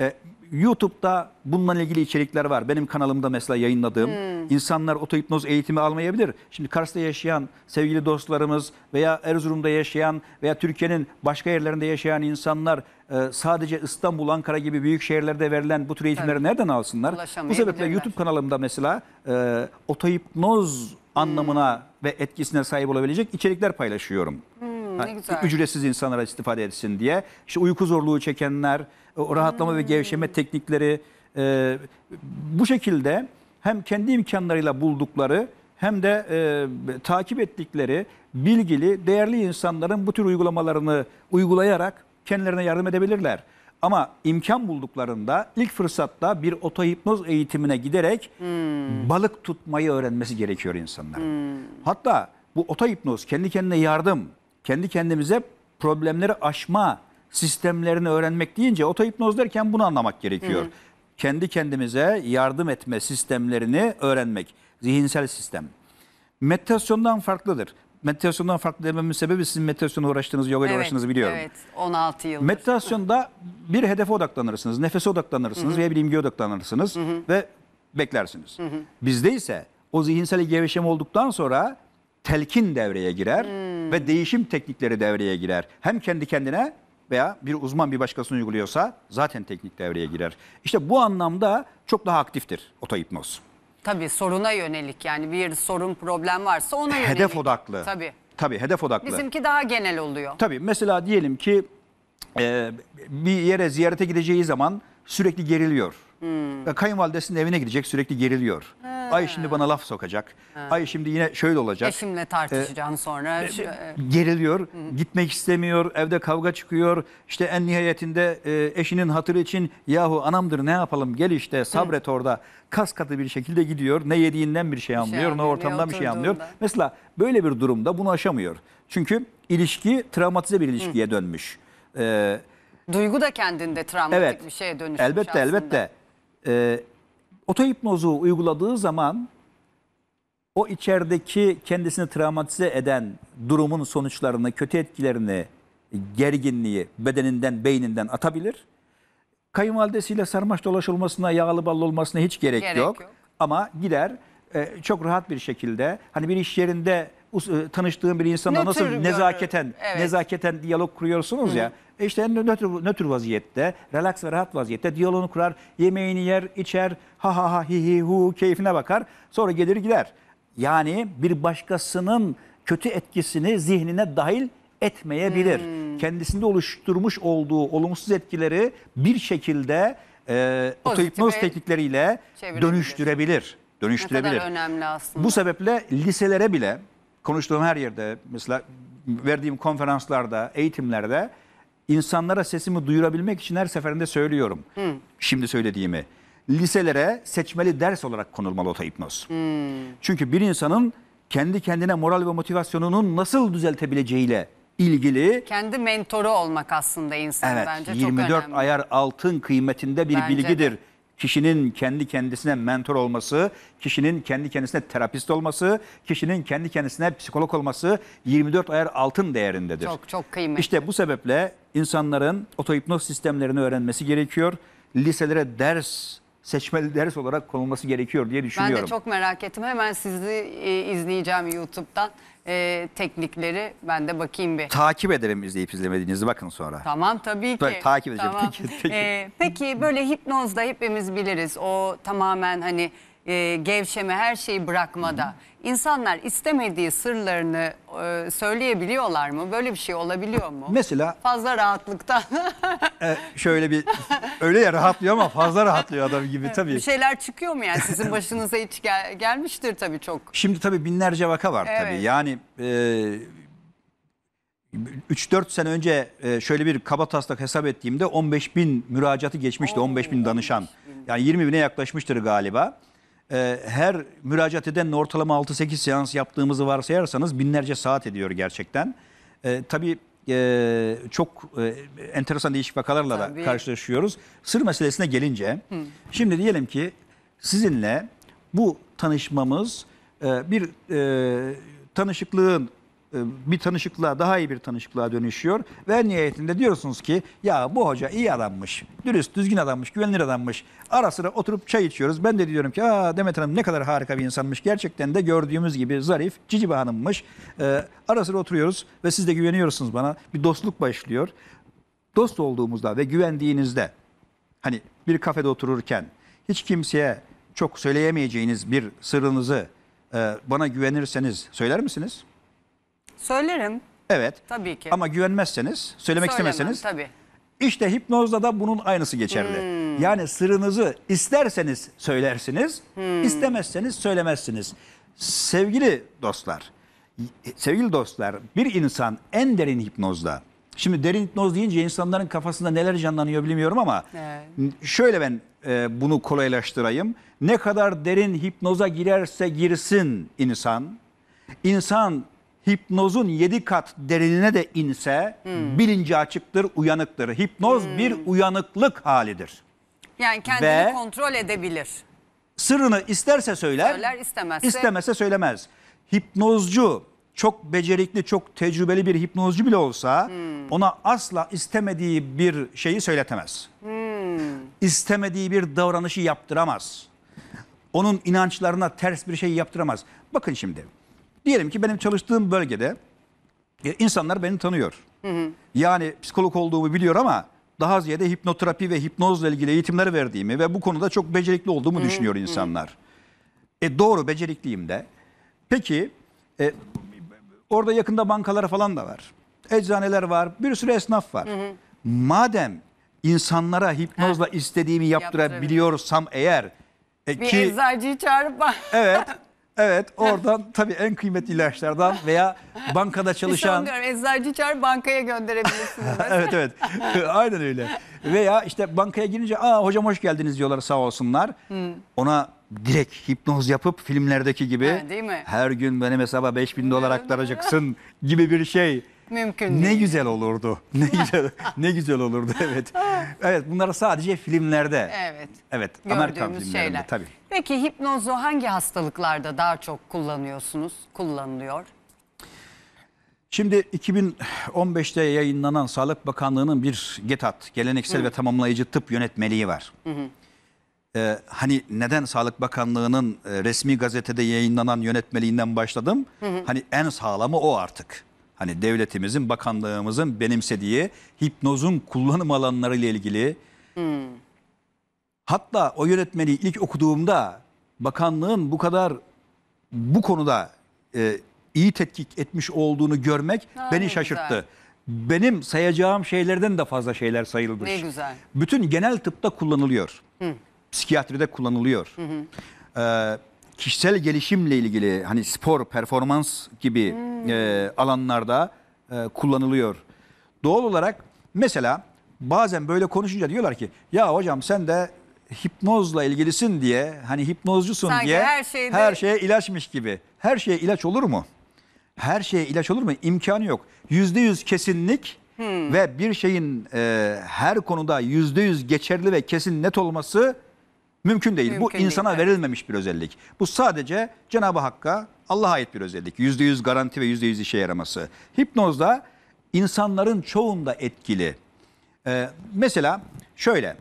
Ee, YouTube'da bununla ilgili içerikler var. Benim kanalımda mesela yayınladığım hmm. insanlar otohipnoz eğitimi almayabilir. Şimdi Kars'ta yaşayan sevgili dostlarımız veya Erzurum'da yaşayan veya Türkiye'nin başka yerlerinde yaşayan insanlar e, sadece İstanbul, Ankara gibi büyük şehirlerde verilen bu tür eğitimleri Tabii. nereden alsınlar? Bu sebeple YouTube kanalımda mesela e, otohipnoz anlamına ve etkisine sahip olabilecek içerikler paylaşıyorum. Hmm, ha, ne güzel. Ücretsiz insanlara istifade etsin diye. İşte uyku zorluğu çekenler, o rahatlama ve gevşeme hmm. teknikleri e, bu şekilde hem kendi imkanlarıyla buldukları hem de e, takip ettikleri bilgili, değerli insanların bu tür uygulamalarını uygulayarak kendilerine yardım edebilirler. Ama imkan bulduklarında ilk fırsatta bir otohipnoz eğitimine giderek hmm. balık tutmayı öğrenmesi gerekiyor insanların. Hmm. Hatta bu otohipnoz kendi kendine yardım, kendi kendimize problemleri aşma sistemlerini öğrenmek deyince otohipnoz derken bunu anlamak gerekiyor. Hmm. Kendi kendimize yardım etme sistemlerini öğrenmek, zihinsel sistem. Meditasyondan farklıdır meditasyondan farklı dememin sebebi sizin meditasyona uğraştığınız, yoga ile uğraştığınızı biliyorum. Evet, 16 yıl. Meditasyonda bir hedefe odaklanırsınız, nefese odaklanırsınız veya bir imgeye odaklanırsınız ve beklersiniz. Bizde ise o zihinsel gevşeme olduktan sonra telkin devreye girer ve değişim teknikleri devreye girer. Hem kendi kendine veya bir uzman bir başkasını uyguluyorsa zaten teknik devreye girer. İşte bu anlamda çok daha aktiftir otohipnoz. Tabii soruna yönelik yani bir sorun problem varsa ona yönelik. Hedef odaklı. Tabii. Tabii hedef odaklı. Bizimki daha genel oluyor. Tabii mesela diyelim ki e, bir yere ziyarete gideceği zaman sürekli geriliyor. Hmm. E, kayınvalidesinin evine gidecek sürekli geriliyor. He. Ay şimdi bana laf sokacak. Ay şimdi yine şöyle olacak. Eşimle tartışacağım ee, sonra. E, e, geriliyor, gitmek istemiyor, evde kavga çıkıyor. İşte en nihayetinde e, eşinin hatırı için yahu anamdır ne yapalım gel işte sabret orada. Kas katı bir şekilde gidiyor. Ne yediğinden bir şey, şey anlıyor, ne ortamdan bir şey anlıyor. Mesela böyle bir durumda bunu aşamıyor. Çünkü ilişki travmatize bir ilişkiye dönmüş. Ee, Duygu da kendinde travmatik Evet. bir şeye dönüşmüş Elbette aslında. elbette. Ee, otohipnozu uyguladığı zaman o içerideki kendisini travmatize eden durumun sonuçlarını, kötü etkilerini, gerginliği bedeninden, beyninden atabilir. Kayınvalidesiyle sarmaş dolaş olmasına, yağlı ballı olmasına hiç gerek, gerek yok. yok. Ama gider e, çok rahat bir şekilde hani bir iş yerinde e, tanıştığın bir insanla nötr nasıl nezaketen evet. nezaketen diyalog kuruyorsunuz Hı. ya. E işte nötr, nötr vaziyette, relax ve rahat vaziyette diyaloğunu kurar, yemeğini yer, içer, ha ha ha hi hi hu keyfine bakar. Sonra gelir gider. Yani bir başkasının kötü etkisini zihnine dahil etmeyebilir. Hmm. Kendisinde oluşturmuş olduğu olumsuz etkileri bir şekilde e, otohipnoz teknikleriyle dönüştürebilir. Dönüştürebilir. Ne kadar önemli aslında. Bu sebeple liselere bile konuştuğum her yerde mesela verdiğim konferanslarda, eğitimlerde insanlara sesimi duyurabilmek için her seferinde söylüyorum. Hı. Şimdi söylediğimi. Liselere seçmeli ders olarak konulmalı otohipnoz. Çünkü bir insanın kendi kendine moral ve motivasyonunun nasıl düzeltebileceğiyle ilgili kendi mentoru olmak aslında insan evet, bence 24 çok önemli. ayar altın kıymetinde bir bence bilgidir. De kişinin kendi kendisine mentor olması, kişinin kendi kendisine terapist olması, kişinin kendi kendisine psikolog olması 24 ayar altın değerindedir. Çok çok kıymetli. İşte bu sebeple insanların otohipnoz sistemlerini öğrenmesi gerekiyor. Liselere ders seçmeli ders olarak konulması gerekiyor diye düşünüyorum. Ben de çok merak ettim. Hemen sizi e, izleyeceğim YouTube'dan. E, teknikleri ben de bakayım bir. Takip edelim izleyip izlemediğinizi bakın sonra. Tamam tabii ki. Ta takip edeceğim. Tamam. Peki, peki. E, peki böyle hipnozda hepimiz biliriz. O tamamen hani e, gevşeme, her şeyi bırakmada. İnsanlar istemediği sırlarını e, söyleyebiliyorlar mı? Böyle bir şey olabiliyor mu? Mesela Fazla rahatlıkta e, şöyle bir öyle ya rahatlıyor ama fazla rahatlıyor adam gibi tabii. bir şeyler çıkıyor mu yani? Sizin başınıza hiç gel- gelmiştir tabii çok. Şimdi tabii binlerce vaka var tabii. Yani e, 3-4 sene önce e, şöyle bir kaba taslak hesap ettiğimde 15 bin müracatı geçmişti. Oo, 15 bin danışan. Yani 20 bine yaklaşmıştır galiba. Ee, her müracaat edenle ortalama 6-8 seans yaptığımızı varsayarsanız binlerce saat ediyor gerçekten. E, tabii e, çok e, enteresan değişik vakalarla Tabii. da karşılaşıyoruz. Sır meselesine gelince, Hı. şimdi diyelim ki sizinle bu tanışmamız e, bir e, tanışıklığın e, bir tanışıklığa daha iyi bir tanışıklığa dönüşüyor ve nihayetinde diyorsunuz ki ya bu hoca iyi adammış, dürüst, düzgün adammış, güvenilir adammış. Ara sıra oturup çay içiyoruz. Ben de diyorum ki Aa, Demet Hanım ne kadar harika bir insanmış. Gerçekten de gördüğümüz gibi zarif, cici bir hanımmış. Ee, ara sıra oturuyoruz ve siz de güveniyorsunuz bana. Bir dostluk başlıyor. Dost olduğumuzda ve güvendiğinizde hani bir kafede otururken hiç kimseye çok söyleyemeyeceğiniz bir sırrınızı e, bana güvenirseniz söyler misiniz? Söylerim. Evet. Tabii ki. Ama güvenmezseniz, söylemek Söylemem, istemezseniz. Tabii. İşte hipnozda da bunun aynısı geçerli. Hmm. Yani sırrınızı isterseniz söylersiniz, hmm. istemezseniz söylemezsiniz. Sevgili dostlar, sevgili dostlar bir insan en derin hipnozda, şimdi derin hipnoz deyince insanların kafasında neler canlanıyor bilmiyorum ama evet. şöyle ben e, bunu kolaylaştırayım. Ne kadar derin hipnoza girerse girsin insan, insan hipnozun yedi kat derinine de inse hmm. bilinci açıktır, uyanıktır. Hipnoz hmm. bir uyanıklık halidir. Yani kendini Ve kontrol edebilir. Sırrını isterse söyler, söyler istemezse... istemezse söylemez. Hipnozcu çok becerikli, çok tecrübeli bir hipnozcu bile olsa hmm. ona asla istemediği bir şeyi söyletemez. Hmm. İstemediği bir davranışı yaptıramaz. Onun inançlarına ters bir şey yaptıramaz. Bakın şimdi Diyelim ki benim çalıştığım bölgede e, insanlar beni tanıyor. Hı hı. Yani psikolog olduğumu biliyor ama daha ziyade hipnoterapi ve hipnozla ilgili eğitimler verdiğimi ve bu konuda çok becerikli olduğumu hı hı. düşünüyor insanlar. Hı hı. E doğru becerikliyim de. Peki e, orada yakında bankalar falan da var. Eczaneler var. Bir sürü esnaf var. Hı hı. Madem insanlara hipnozla ha. istediğimi yaptırabiliyorsam eğer e, bir ki, eczacıyı çağırıp evet Evet oradan tabii en kıymetli ilaçlardan veya bankada çalışan... Bir eczacı çağır bankaya gönderebilirsiniz. evet evet aynen öyle. Veya işte bankaya girince aa hocam hoş geldiniz diyorlar sağ olsunlar. Hmm. Ona direkt hipnoz yapıp filmlerdeki gibi ha, değil mi? her gün benim hesaba 5000 dolar aktaracaksın gibi bir şey mümkün değil. Ne güzel olurdu. Ne güzel ne güzel olurdu evet. Evet bunlar sadece filmlerde. Evet. Evet Amerikan Gördüğümüz filmlerinde şeyler. tabii. Peki hipnozu hangi hastalıklarda daha çok kullanıyorsunuz? Kullanılıyor. Şimdi 2015'te yayınlanan Sağlık Bakanlığı'nın bir GETAT, Geleneksel ve Tamamlayıcı Tıp Yönetmeliği var. Ee, hani neden Sağlık Bakanlığı'nın e, resmi gazetede yayınlanan yönetmeliğinden başladım? Hani en sağlamı o artık hani devletimizin, bakanlığımızın benimsediği hipnozun kullanım alanları ile ilgili. Hmm. Hatta o yönetmeliği ilk okuduğumda bakanlığın bu kadar bu konuda e, iyi tetkik etmiş olduğunu görmek ha, beni şaşırttı. Güzel. Benim sayacağım şeylerden de fazla şeyler sayılmış. Ne güzel. Bütün genel tıpta kullanılıyor. Hı. Psikiyatride kullanılıyor. Hı hı. Ee, kişisel gelişimle ilgili hani spor, performans gibi hmm. e, alanlarda e, kullanılıyor. Doğal olarak mesela bazen böyle konuşunca diyorlar ki ya hocam sen de hipnozla ilgilisin diye hani hipnozcusun Sanki diye her, şeyde... her şeye ilaçmış gibi. Her şeye ilaç olur mu? Her şeye ilaç olur mu? İmkanı yok. Yüzde yüz kesinlik hmm. ve bir şeyin e, her konuda yüzde yüz geçerli ve kesin net olması Mümkün değil. Mümkün Bu insana değil. verilmemiş bir özellik. Bu sadece Cenab-ı Hakk'a Allah'a ait bir özellik. Yüzde yüz garanti ve yüzde yüz işe yaraması. Hipnozda insanların çoğunda etkili. Ee, mesela şöyle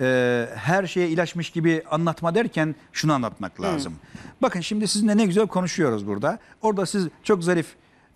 e, her şeye ilaçmış gibi anlatma derken şunu anlatmak lazım. Hı. Bakın şimdi sizinle ne güzel konuşuyoruz burada. Orada siz çok zarif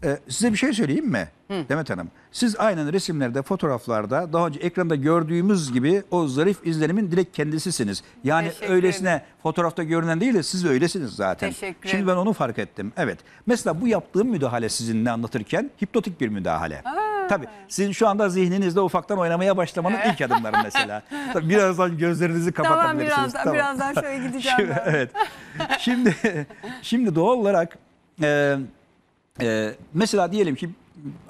ee, size bir şey söyleyeyim mi Hı. Demet Hanım? Siz aynen resimlerde, fotoğraflarda daha önce ekranda gördüğümüz gibi o zarif izlenimin direkt kendisisiniz. Yani öylesine fotoğrafta görünen değil de siz öylesiniz zaten. Teşekkür Şimdi ben onu fark ettim. Evet. Mesela bu yaptığım müdahale sizinle anlatırken hipnotik bir müdahale. Aa. Tabii sizin şu anda zihninizde ufaktan oynamaya başlamanın ilk adımları mesela. Tabii birazdan gözlerinizi kapatabilirsiniz. Tamam birazdan, tamam. birazdan şöyle gideceğim. şimdi, evet. Şimdi, şimdi doğal olarak... E, ee, mesela diyelim ki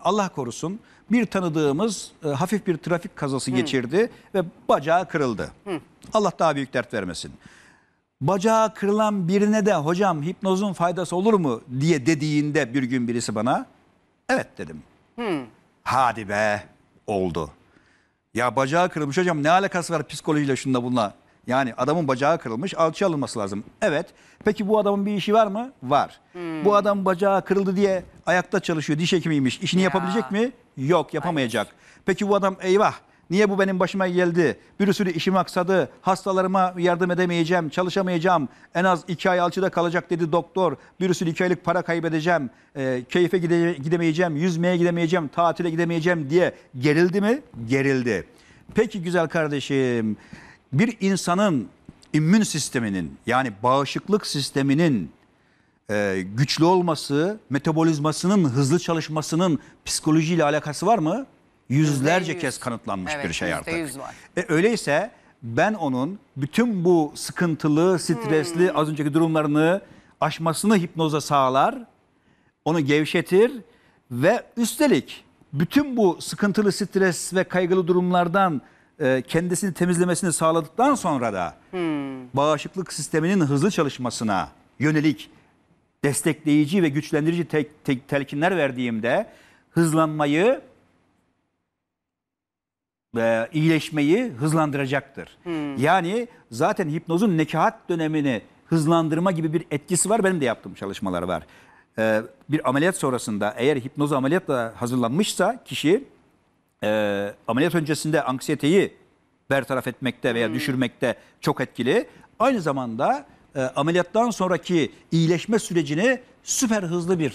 Allah korusun bir tanıdığımız e, hafif bir trafik kazası geçirdi ve bacağı kırıldı. Allah daha büyük dert vermesin. Bacağı kırılan birine de hocam hipnozun faydası olur mu diye dediğinde bir gün birisi bana evet dedim. Hadi be oldu. Ya bacağı kırılmış hocam ne alakası var psikolojiyle şunda bununla yani adamın bacağı kırılmış, alçıya alınması lazım. Evet. Peki bu adamın bir işi var mı? Var. Hmm. Bu adam bacağı kırıldı diye ayakta çalışıyor, diş hekimiymiş. İşini ya. yapabilecek mi? Yok, yapamayacak. Hayır. Peki bu adam eyvah Niye bu benim başıma geldi? Bir sürü işim aksadı. Hastalarıma yardım edemeyeceğim, çalışamayacağım. En az iki ay alçıda kalacak dedi doktor. Bir sürü iki aylık para kaybedeceğim. E, keyfe gide gidemeyeceğim, yüzmeye gidemeyeceğim, tatile gidemeyeceğim diye gerildi mi? Gerildi. Peki güzel kardeşim bir insanın immün sisteminin yani bağışıklık sisteminin e, güçlü olması, metabolizmasının hızlı çalışmasının psikolojiyle alakası var mı? Yüzlerce %100. kez kanıtlanmış evet, bir şey artık. Var. E, öyleyse ben onun bütün bu sıkıntılı, stresli hmm. az önceki durumlarını aşmasını hipnoza sağlar, onu gevşetir ve üstelik bütün bu sıkıntılı, stres ve kaygılı durumlardan e, kendisini temizlemesini sağladıktan sonra da hmm. bağışıklık sisteminin hızlı çalışmasına yönelik destekleyici ve güçlendirici te te telkinler verdiğimde hızlanmayı e, iyileşmeyi hızlandıracaktır. Hmm. Yani zaten hipnozun nekahat dönemini hızlandırma gibi bir etkisi var. Benim de yaptığım çalışmalar var. E, bir ameliyat sonrasında eğer hipnoz ameliyatla hazırlanmışsa kişi e, ameliyat öncesinde anksiyeteyi bertaraf etmekte veya hmm. düşürmekte çok etkili. Aynı zamanda e, ameliyattan sonraki iyileşme sürecini süper hızlı bir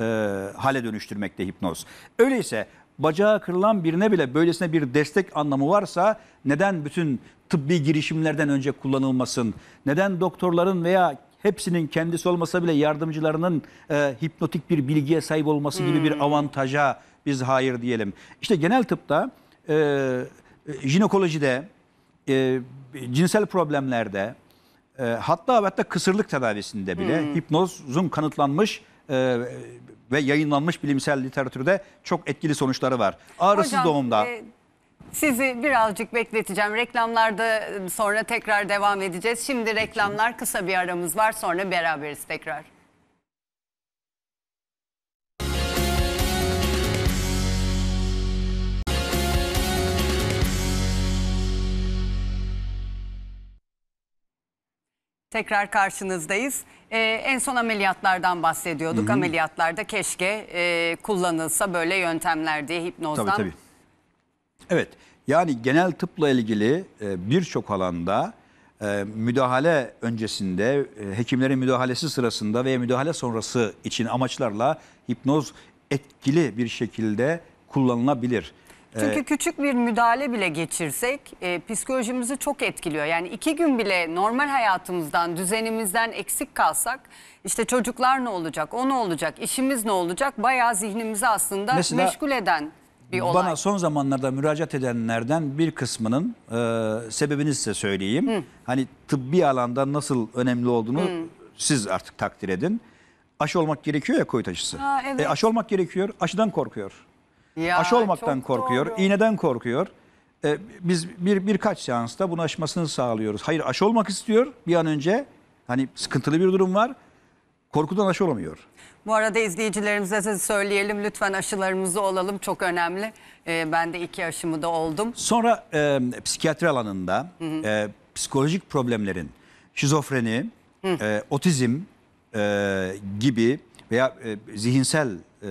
e, hale dönüştürmekte hipnoz. Öyleyse bacağı kırılan birine bile böylesine bir destek anlamı varsa neden bütün tıbbi girişimlerden önce kullanılmasın? Neden doktorların veya hepsinin kendisi olmasa bile yardımcılarının e, hipnotik bir bilgiye sahip olması gibi bir hmm. avantaja biz hayır diyelim. İşte genel tıpta, e, e, jinekolojide, e, cinsel problemlerde, e, hatta hatta kısırlık tedavisinde bile hmm. hipnozun kanıtlanmış e, ve yayınlanmış bilimsel literatürde çok etkili sonuçları var. Ağrısız Hocam, doğumda... E... Sizi birazcık bekleteceğim. Reklamlarda ıı, sonra tekrar devam edeceğiz. Şimdi reklamlar kısa bir aramız var sonra beraberiz tekrar. Tekrar karşınızdayız. Ee, en son ameliyatlardan bahsediyorduk. Hı hı. Ameliyatlarda keşke e, kullanılsa böyle yöntemler diye hipnozdan. Tabii tabii. Evet yani genel tıpla ilgili e, birçok alanda e, müdahale öncesinde, e, hekimlerin müdahalesi sırasında veya müdahale sonrası için amaçlarla hipnoz etkili bir şekilde kullanılabilir. Çünkü ee, küçük bir müdahale bile geçirsek e, psikolojimizi çok etkiliyor. Yani iki gün bile normal hayatımızdan, düzenimizden eksik kalsak işte çocuklar ne olacak, o ne olacak, işimiz ne olacak bayağı zihnimizi aslında mesela, meşgul eden bir olay. Bana son zamanlarda müracaat edenlerden bir kısmının e, sebebini size söyleyeyim. Hı. Hani tıbbi alanda nasıl önemli olduğunu Hı. siz artık takdir edin. Aşı olmak gerekiyor ya COVID aşısı. Ha, e, evet. e, aşı olmak gerekiyor, aşıdan korkuyor. Ya, Aşı olmaktan korkuyor, doğru. iğneden korkuyor. Ee, biz bir birkaç seansta bunu aşmasını sağlıyoruz. Hayır aşı olmak istiyor bir an önce. Hani sıkıntılı bir durum var. Korkudan aşı olamıyor. Bu arada izleyicilerimize de söyleyelim lütfen aşılarımızı olalım çok önemli. Ee, ben de iki aşımı da oldum. Sonra e, psikiyatri alanında hı hı. E, psikolojik problemlerin şizofreni, e, otizm e, gibi veya e, zihinsel e,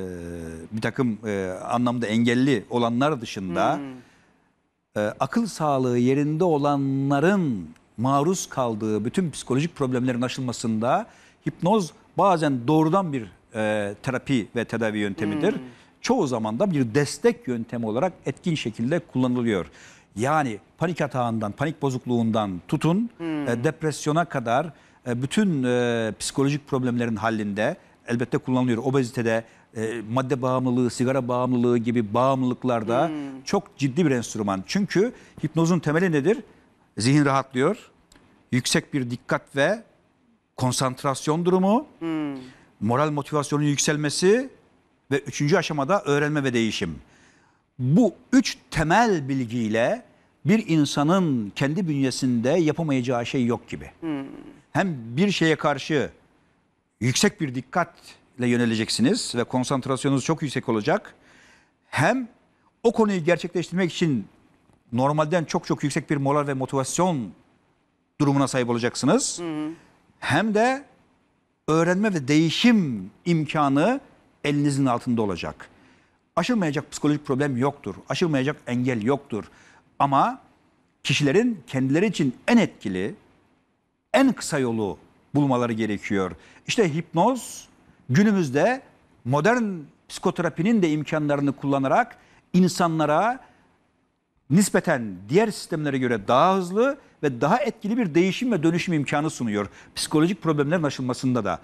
bir takım e, anlamda engelli olanlar dışında hmm. e, akıl sağlığı yerinde olanların maruz kaldığı bütün psikolojik problemlerin aşılmasında hipnoz bazen doğrudan bir e, terapi ve tedavi yöntemidir. Hmm. Çoğu zaman da bir destek yöntemi olarak etkin şekilde kullanılıyor. Yani panik atağından, panik bozukluğundan tutun e, hmm. depresyona kadar e, bütün e, psikolojik problemlerin halinde elbette kullanılıyor. Obezitede e, madde bağımlılığı, sigara bağımlılığı gibi bağımlılıklarda hmm. çok ciddi bir enstrüman. Çünkü hipnozun temeli nedir? Zihin rahatlıyor, yüksek bir dikkat ve konsantrasyon durumu, hmm. moral motivasyonun yükselmesi ve üçüncü aşamada öğrenme ve değişim. Bu üç temel bilgiyle bir insanın kendi bünyesinde yapamayacağı şey yok gibi. Hmm. Hem bir şeye karşı yüksek bir dikkat ile yöneleceksiniz ve konsantrasyonunuz çok yüksek olacak. Hem o konuyu gerçekleştirmek için normalden çok çok yüksek bir moral ve motivasyon durumuna sahip olacaksınız. Hı hı. Hem de öğrenme ve değişim imkanı elinizin altında olacak. Aşılmayacak psikolojik problem yoktur. Aşılmayacak engel yoktur. Ama kişilerin kendileri için en etkili, en kısa yolu bulmaları gerekiyor. İşte hipnoz günümüzde modern psikoterapinin de imkanlarını kullanarak insanlara nispeten diğer sistemlere göre daha hızlı ve daha etkili bir değişim ve dönüşüm imkanı sunuyor. Psikolojik problemlerin aşılmasında da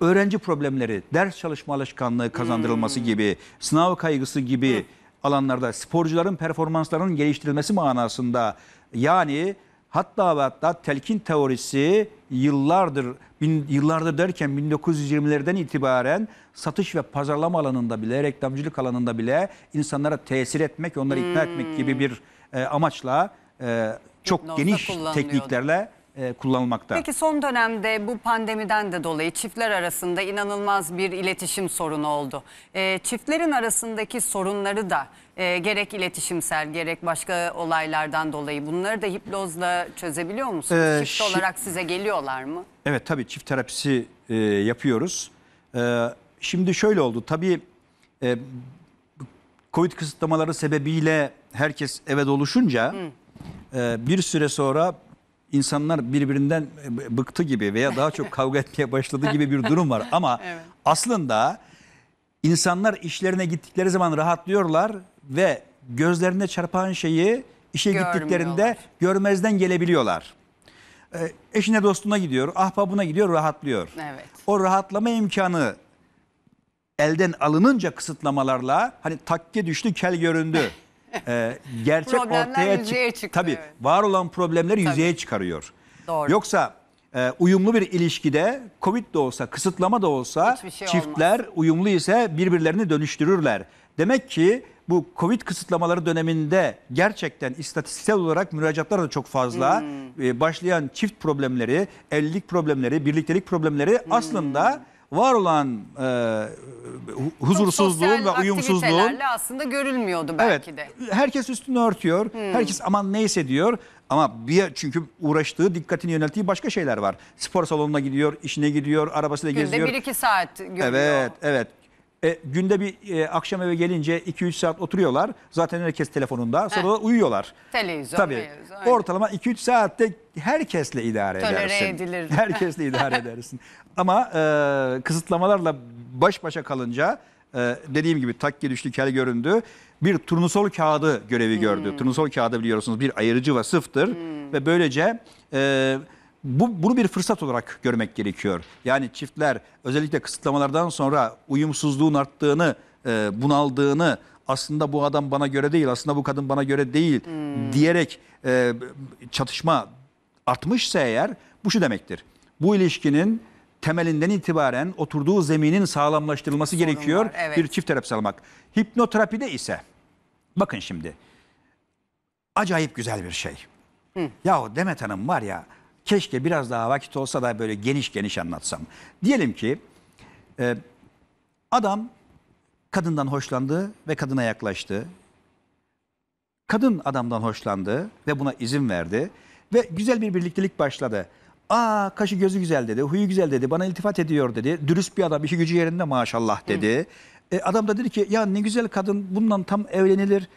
öğrenci problemleri, ders çalışma alışkanlığı kazandırılması hmm. gibi, sınav kaygısı gibi hmm. alanlarda sporcuların performanslarının geliştirilmesi manasında yani hatta ve hatta telkin teorisi yıllardır bin, yıllardır derken 1920'lerden itibaren satış ve pazarlama alanında bile, reklamcılık alanında bile insanlara tesir etmek, onları ikna etmek gibi hmm. bir e, amaçla e, çok geniş tekniklerle e, kullanılmakta. Peki son dönemde bu pandemiden de dolayı çiftler arasında inanılmaz bir iletişim sorunu oldu. E, çiftlerin arasındaki sorunları da e, gerek iletişimsel gerek başka olaylardan dolayı bunları da hipnozla çözebiliyor musunuz? Ee, Çift olarak size geliyorlar mı? Evet tabii çift terapisi e, yapıyoruz. E, şimdi şöyle oldu tabii e, Covid kısıtlamaları sebebiyle herkes eve doluşunca e, bir süre sonra insanlar birbirinden e, bıktı gibi veya daha çok kavga etmeye başladı gibi bir durum var. Ama evet. aslında insanlar işlerine gittikleri zaman rahatlıyorlar ve gözlerine çarpan şeyi işe gittiklerinde görmezden gelebiliyorlar. E, eşine dostuna gidiyor, ahbabına gidiyor, rahatlıyor. Evet. O rahatlama imkanı elden alınınca kısıtlamalarla hani takke düştü, kel göründü. e, gerçek ortaya yüzeye çık çıktı, Tabii evet. var olan problemleri Tabii. yüzeye çıkarıyor. Doğru. Yoksa e, uyumlu bir ilişkide Covid de olsa, kısıtlama da olsa şey çiftler olmaz. uyumlu ise birbirlerini dönüştürürler. Demek ki bu Covid kısıtlamaları döneminde gerçekten istatistiksel olarak müracaatlar da çok fazla. Hmm. E, başlayan çift problemleri, evlilik problemleri, birliktelik problemleri hmm. aslında var olan e, huzursuzluğun ve uyumsuzluğun aslında görülmüyordu belki evet, de. Herkes üstünü örtüyor. Hmm. Herkes aman neyse diyor. Ama bir çünkü uğraştığı, dikkatini yönelttiği başka şeyler var. Spor salonuna gidiyor, işine gidiyor, arabasıyla Günde geziyor. Günde bir iki saat görüyor. Evet, evet. E, günde bir e, akşam eve gelince 2-3 saat oturuyorlar. Zaten herkes telefonunda. Sonra Heh. da uyuyorlar. Televizyon. Tabii. televizyon, Ortalama 2-3 saatte herkesle idare Tolere edersin. edilir. Herkesle idare edersin. Ama e, kısıtlamalarla baş başa kalınca e, dediğim gibi takke düştü, kel göründü. Bir turnusol kağıdı görevi gördü. Hmm. Turnusol kağıdı biliyorsunuz bir ayırıcı vasıftır. Hmm. Ve böylece... E, bu, bunu bir fırsat olarak görmek gerekiyor. Yani çiftler özellikle kısıtlamalardan sonra uyumsuzluğun arttığını, e, bunaldığını, aslında bu adam bana göre değil, aslında bu kadın bana göre değil hmm. diyerek e, çatışma artmışsa eğer bu şu demektir. Bu ilişkinin temelinden itibaren oturduğu zeminin sağlamlaştırılması Sorun gerekiyor var, evet. bir çift terapisi almak. Hipnoterapide ise bakın şimdi acayip güzel bir şey. Hı. Yahu Demet Hanım var ya Keşke biraz daha vakit olsa da böyle geniş geniş anlatsam. Diyelim ki e, adam kadından hoşlandı ve kadına yaklaştı. Kadın adamdan hoşlandı ve buna izin verdi. Ve güzel bir birliktelik başladı. Aa kaşı gözü güzel dedi, huyu güzel dedi, bana iltifat ediyor dedi. Dürüst bir adam, işi gücü yerinde maşallah dedi. E, adam da dedi ki ya ne güzel kadın bundan tam evlenilir.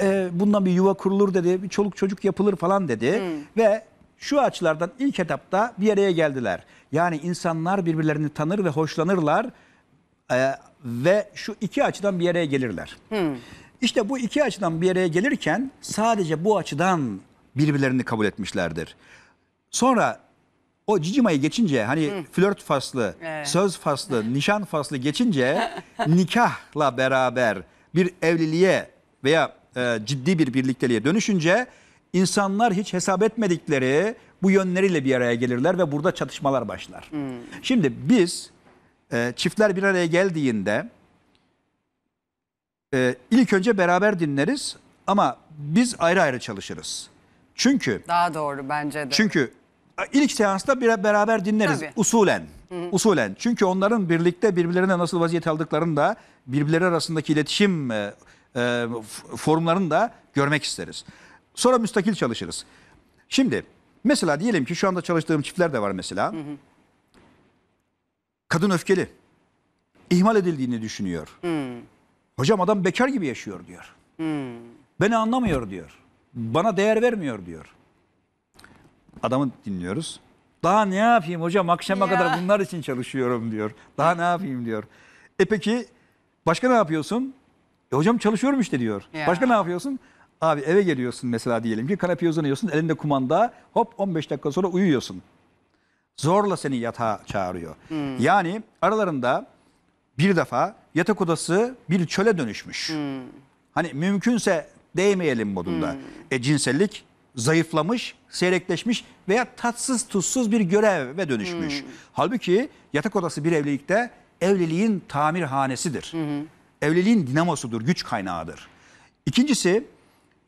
E, bundan bir yuva kurulur dedi, bir çoluk çocuk yapılır falan dedi. Hı. Ve şu açılardan ilk etapta bir araya geldiler. Yani insanlar birbirlerini tanır ve hoşlanırlar e, ve şu iki açıdan bir araya gelirler. Hmm. İşte bu iki açıdan bir araya gelirken sadece bu açıdan birbirlerini kabul etmişlerdir. Sonra o cicimayı geçince hani Hı. Hmm. flört faslı, evet. söz faslı, nişan faslı geçince nikahla beraber bir evliliğe veya e, ciddi bir birlikteliğe dönüşünce insanlar hiç hesap etmedikleri bu yönleriyle bir araya gelirler ve burada çatışmalar başlar. Hmm. Şimdi biz e, çiftler bir araya geldiğinde e, ilk önce beraber dinleriz ama biz ayrı ayrı çalışırız. Çünkü daha doğru bence de. Çünkü ilk seansta bir beraber dinleriz Tabii. usulen. Hı Usulen. Çünkü onların birlikte birbirlerine nasıl vaziyet aldıklarını da birbirleri arasındaki iletişim e, e, formlarını da görmek isteriz. Sonra müstakil çalışırız. Şimdi mesela diyelim ki şu anda çalıştığım çiftler de var mesela. Hı hı. Kadın öfkeli. İhmal edildiğini düşünüyor. Hı. Hocam adam bekar gibi yaşıyor diyor. Hı. Beni anlamıyor diyor. Bana değer vermiyor diyor. Adamı dinliyoruz. Daha ne yapayım hocam akşama ya. kadar bunlar için çalışıyorum diyor. Daha ne yapayım diyor. E peki başka ne yapıyorsun? E hocam çalışıyorum işte diyor. Ya. Başka ne yapıyorsun? Abi eve geliyorsun mesela diyelim ki kanepeye uzanıyorsun elinde kumanda hop 15 dakika sonra uyuyorsun. Zorla seni yatağa çağırıyor. Hmm. Yani aralarında bir defa yatak odası bir çöle dönüşmüş. Hmm. Hani mümkünse değmeyelim modunda. Hmm. E cinsellik zayıflamış, seyrekleşmiş veya tatsız tuzsuz bir göreve dönüşmüş. Hmm. Halbuki yatak odası bir evlilikte evliliğin tamirhanesidir. Hmm. Evliliğin dinamosudur, güç kaynağıdır. İkincisi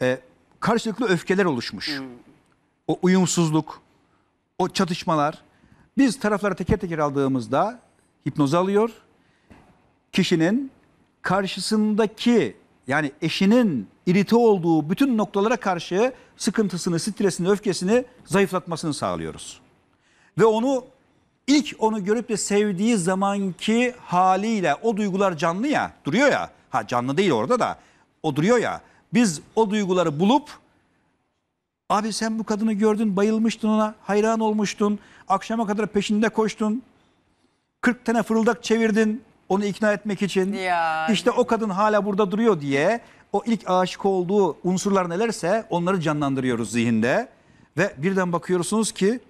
e, karşılıklı öfkeler oluşmuş. Hmm. O uyumsuzluk, o çatışmalar. Biz tarafları teker teker aldığımızda hipnoz alıyor. Kişinin karşısındaki yani eşinin irite olduğu bütün noktalara karşı sıkıntısını, stresini, öfkesini zayıflatmasını sağlıyoruz. Ve onu ilk onu görüp de sevdiği zamanki haliyle o duygular canlı ya, duruyor ya. Ha canlı değil orada da o duruyor ya. Biz o duyguları bulup abi sen bu kadını gördün bayılmıştın ona hayran olmuştun akşama kadar peşinde koştun 40 tane fırıldak çevirdin onu ikna etmek için. Ya. İşte o kadın hala burada duruyor diye o ilk aşık olduğu unsurlar nelerse onları canlandırıyoruz zihinde. Ve birden bakıyorsunuz ki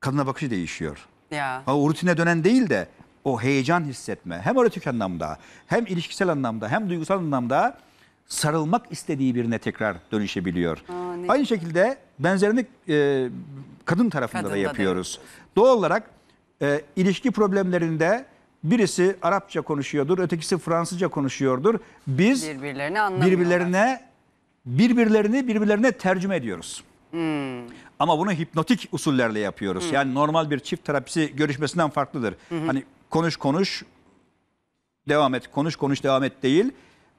kadına bakışı değişiyor. Ya. o rutine dönen değil de o heyecan hissetme hem erotik anlamda hem ilişkisel anlamda hem duygusal anlamda sarılmak istediği birine tekrar dönüşebiliyor. Aa, Aynı şekilde benzerini e, kadın tarafında Kadında da da yapıyoruz. Doğal olarak e, ilişki problemlerinde birisi Arapça konuşuyordur, ötekisi Fransızca konuşuyordur. Biz Birbirlerini birbirlerine birbirlerini birbirlerine tercüme ediyoruz. Hmm. Ama bunu hipnotik usullerle yapıyoruz. Hmm. Yani normal bir çift terapisi görüşmesinden farklıdır. Hani konuş konuş devam et, konuş konuş devam et değil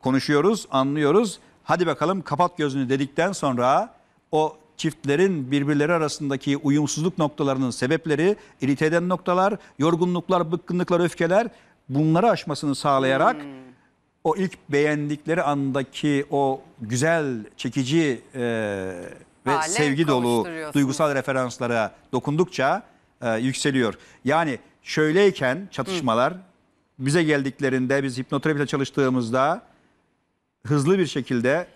konuşuyoruz, anlıyoruz. Hadi bakalım kapat gözünü dedikten sonra o çiftlerin birbirleri arasındaki uyumsuzluk noktalarının sebepleri, irite eden noktalar, yorgunluklar, bıkkınlıklar, öfkeler bunları aşmasını sağlayarak hmm. o ilk beğendikleri andaki o güzel, çekici e, ve Hale sevgi dolu duygusal referanslara dokundukça e, yükseliyor. Yani şöyleyken çatışmalar hmm. bize geldiklerinde biz hipnoterapide çalıştığımızda hızlı bir şekilde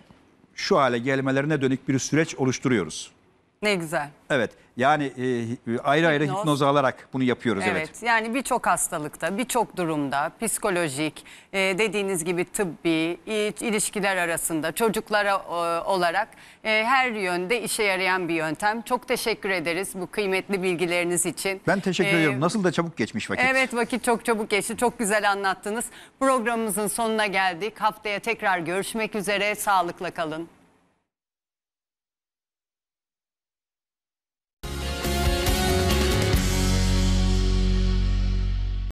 şu hale gelmelerine dönük bir süreç oluşturuyoruz. Ne güzel. Evet yani e, ayrı ayrı Hipnoz. hipnoz alarak bunu yapıyoruz evet. Evet, yani birçok hastalıkta, birçok durumda, psikolojik, e, dediğiniz gibi tıbbi, ilişkiler arasında, çocuklara e, olarak e, her yönde işe yarayan bir yöntem. Çok teşekkür ederiz bu kıymetli bilgileriniz için. Ben teşekkür E, ediyorum. Nasıl da çabuk geçmiş vakit. Evet vakit çok çabuk geçti. Çok güzel anlattınız. Programımızın sonuna geldik. Haftaya tekrar görüşmek üzere. Sağlıkla kalın.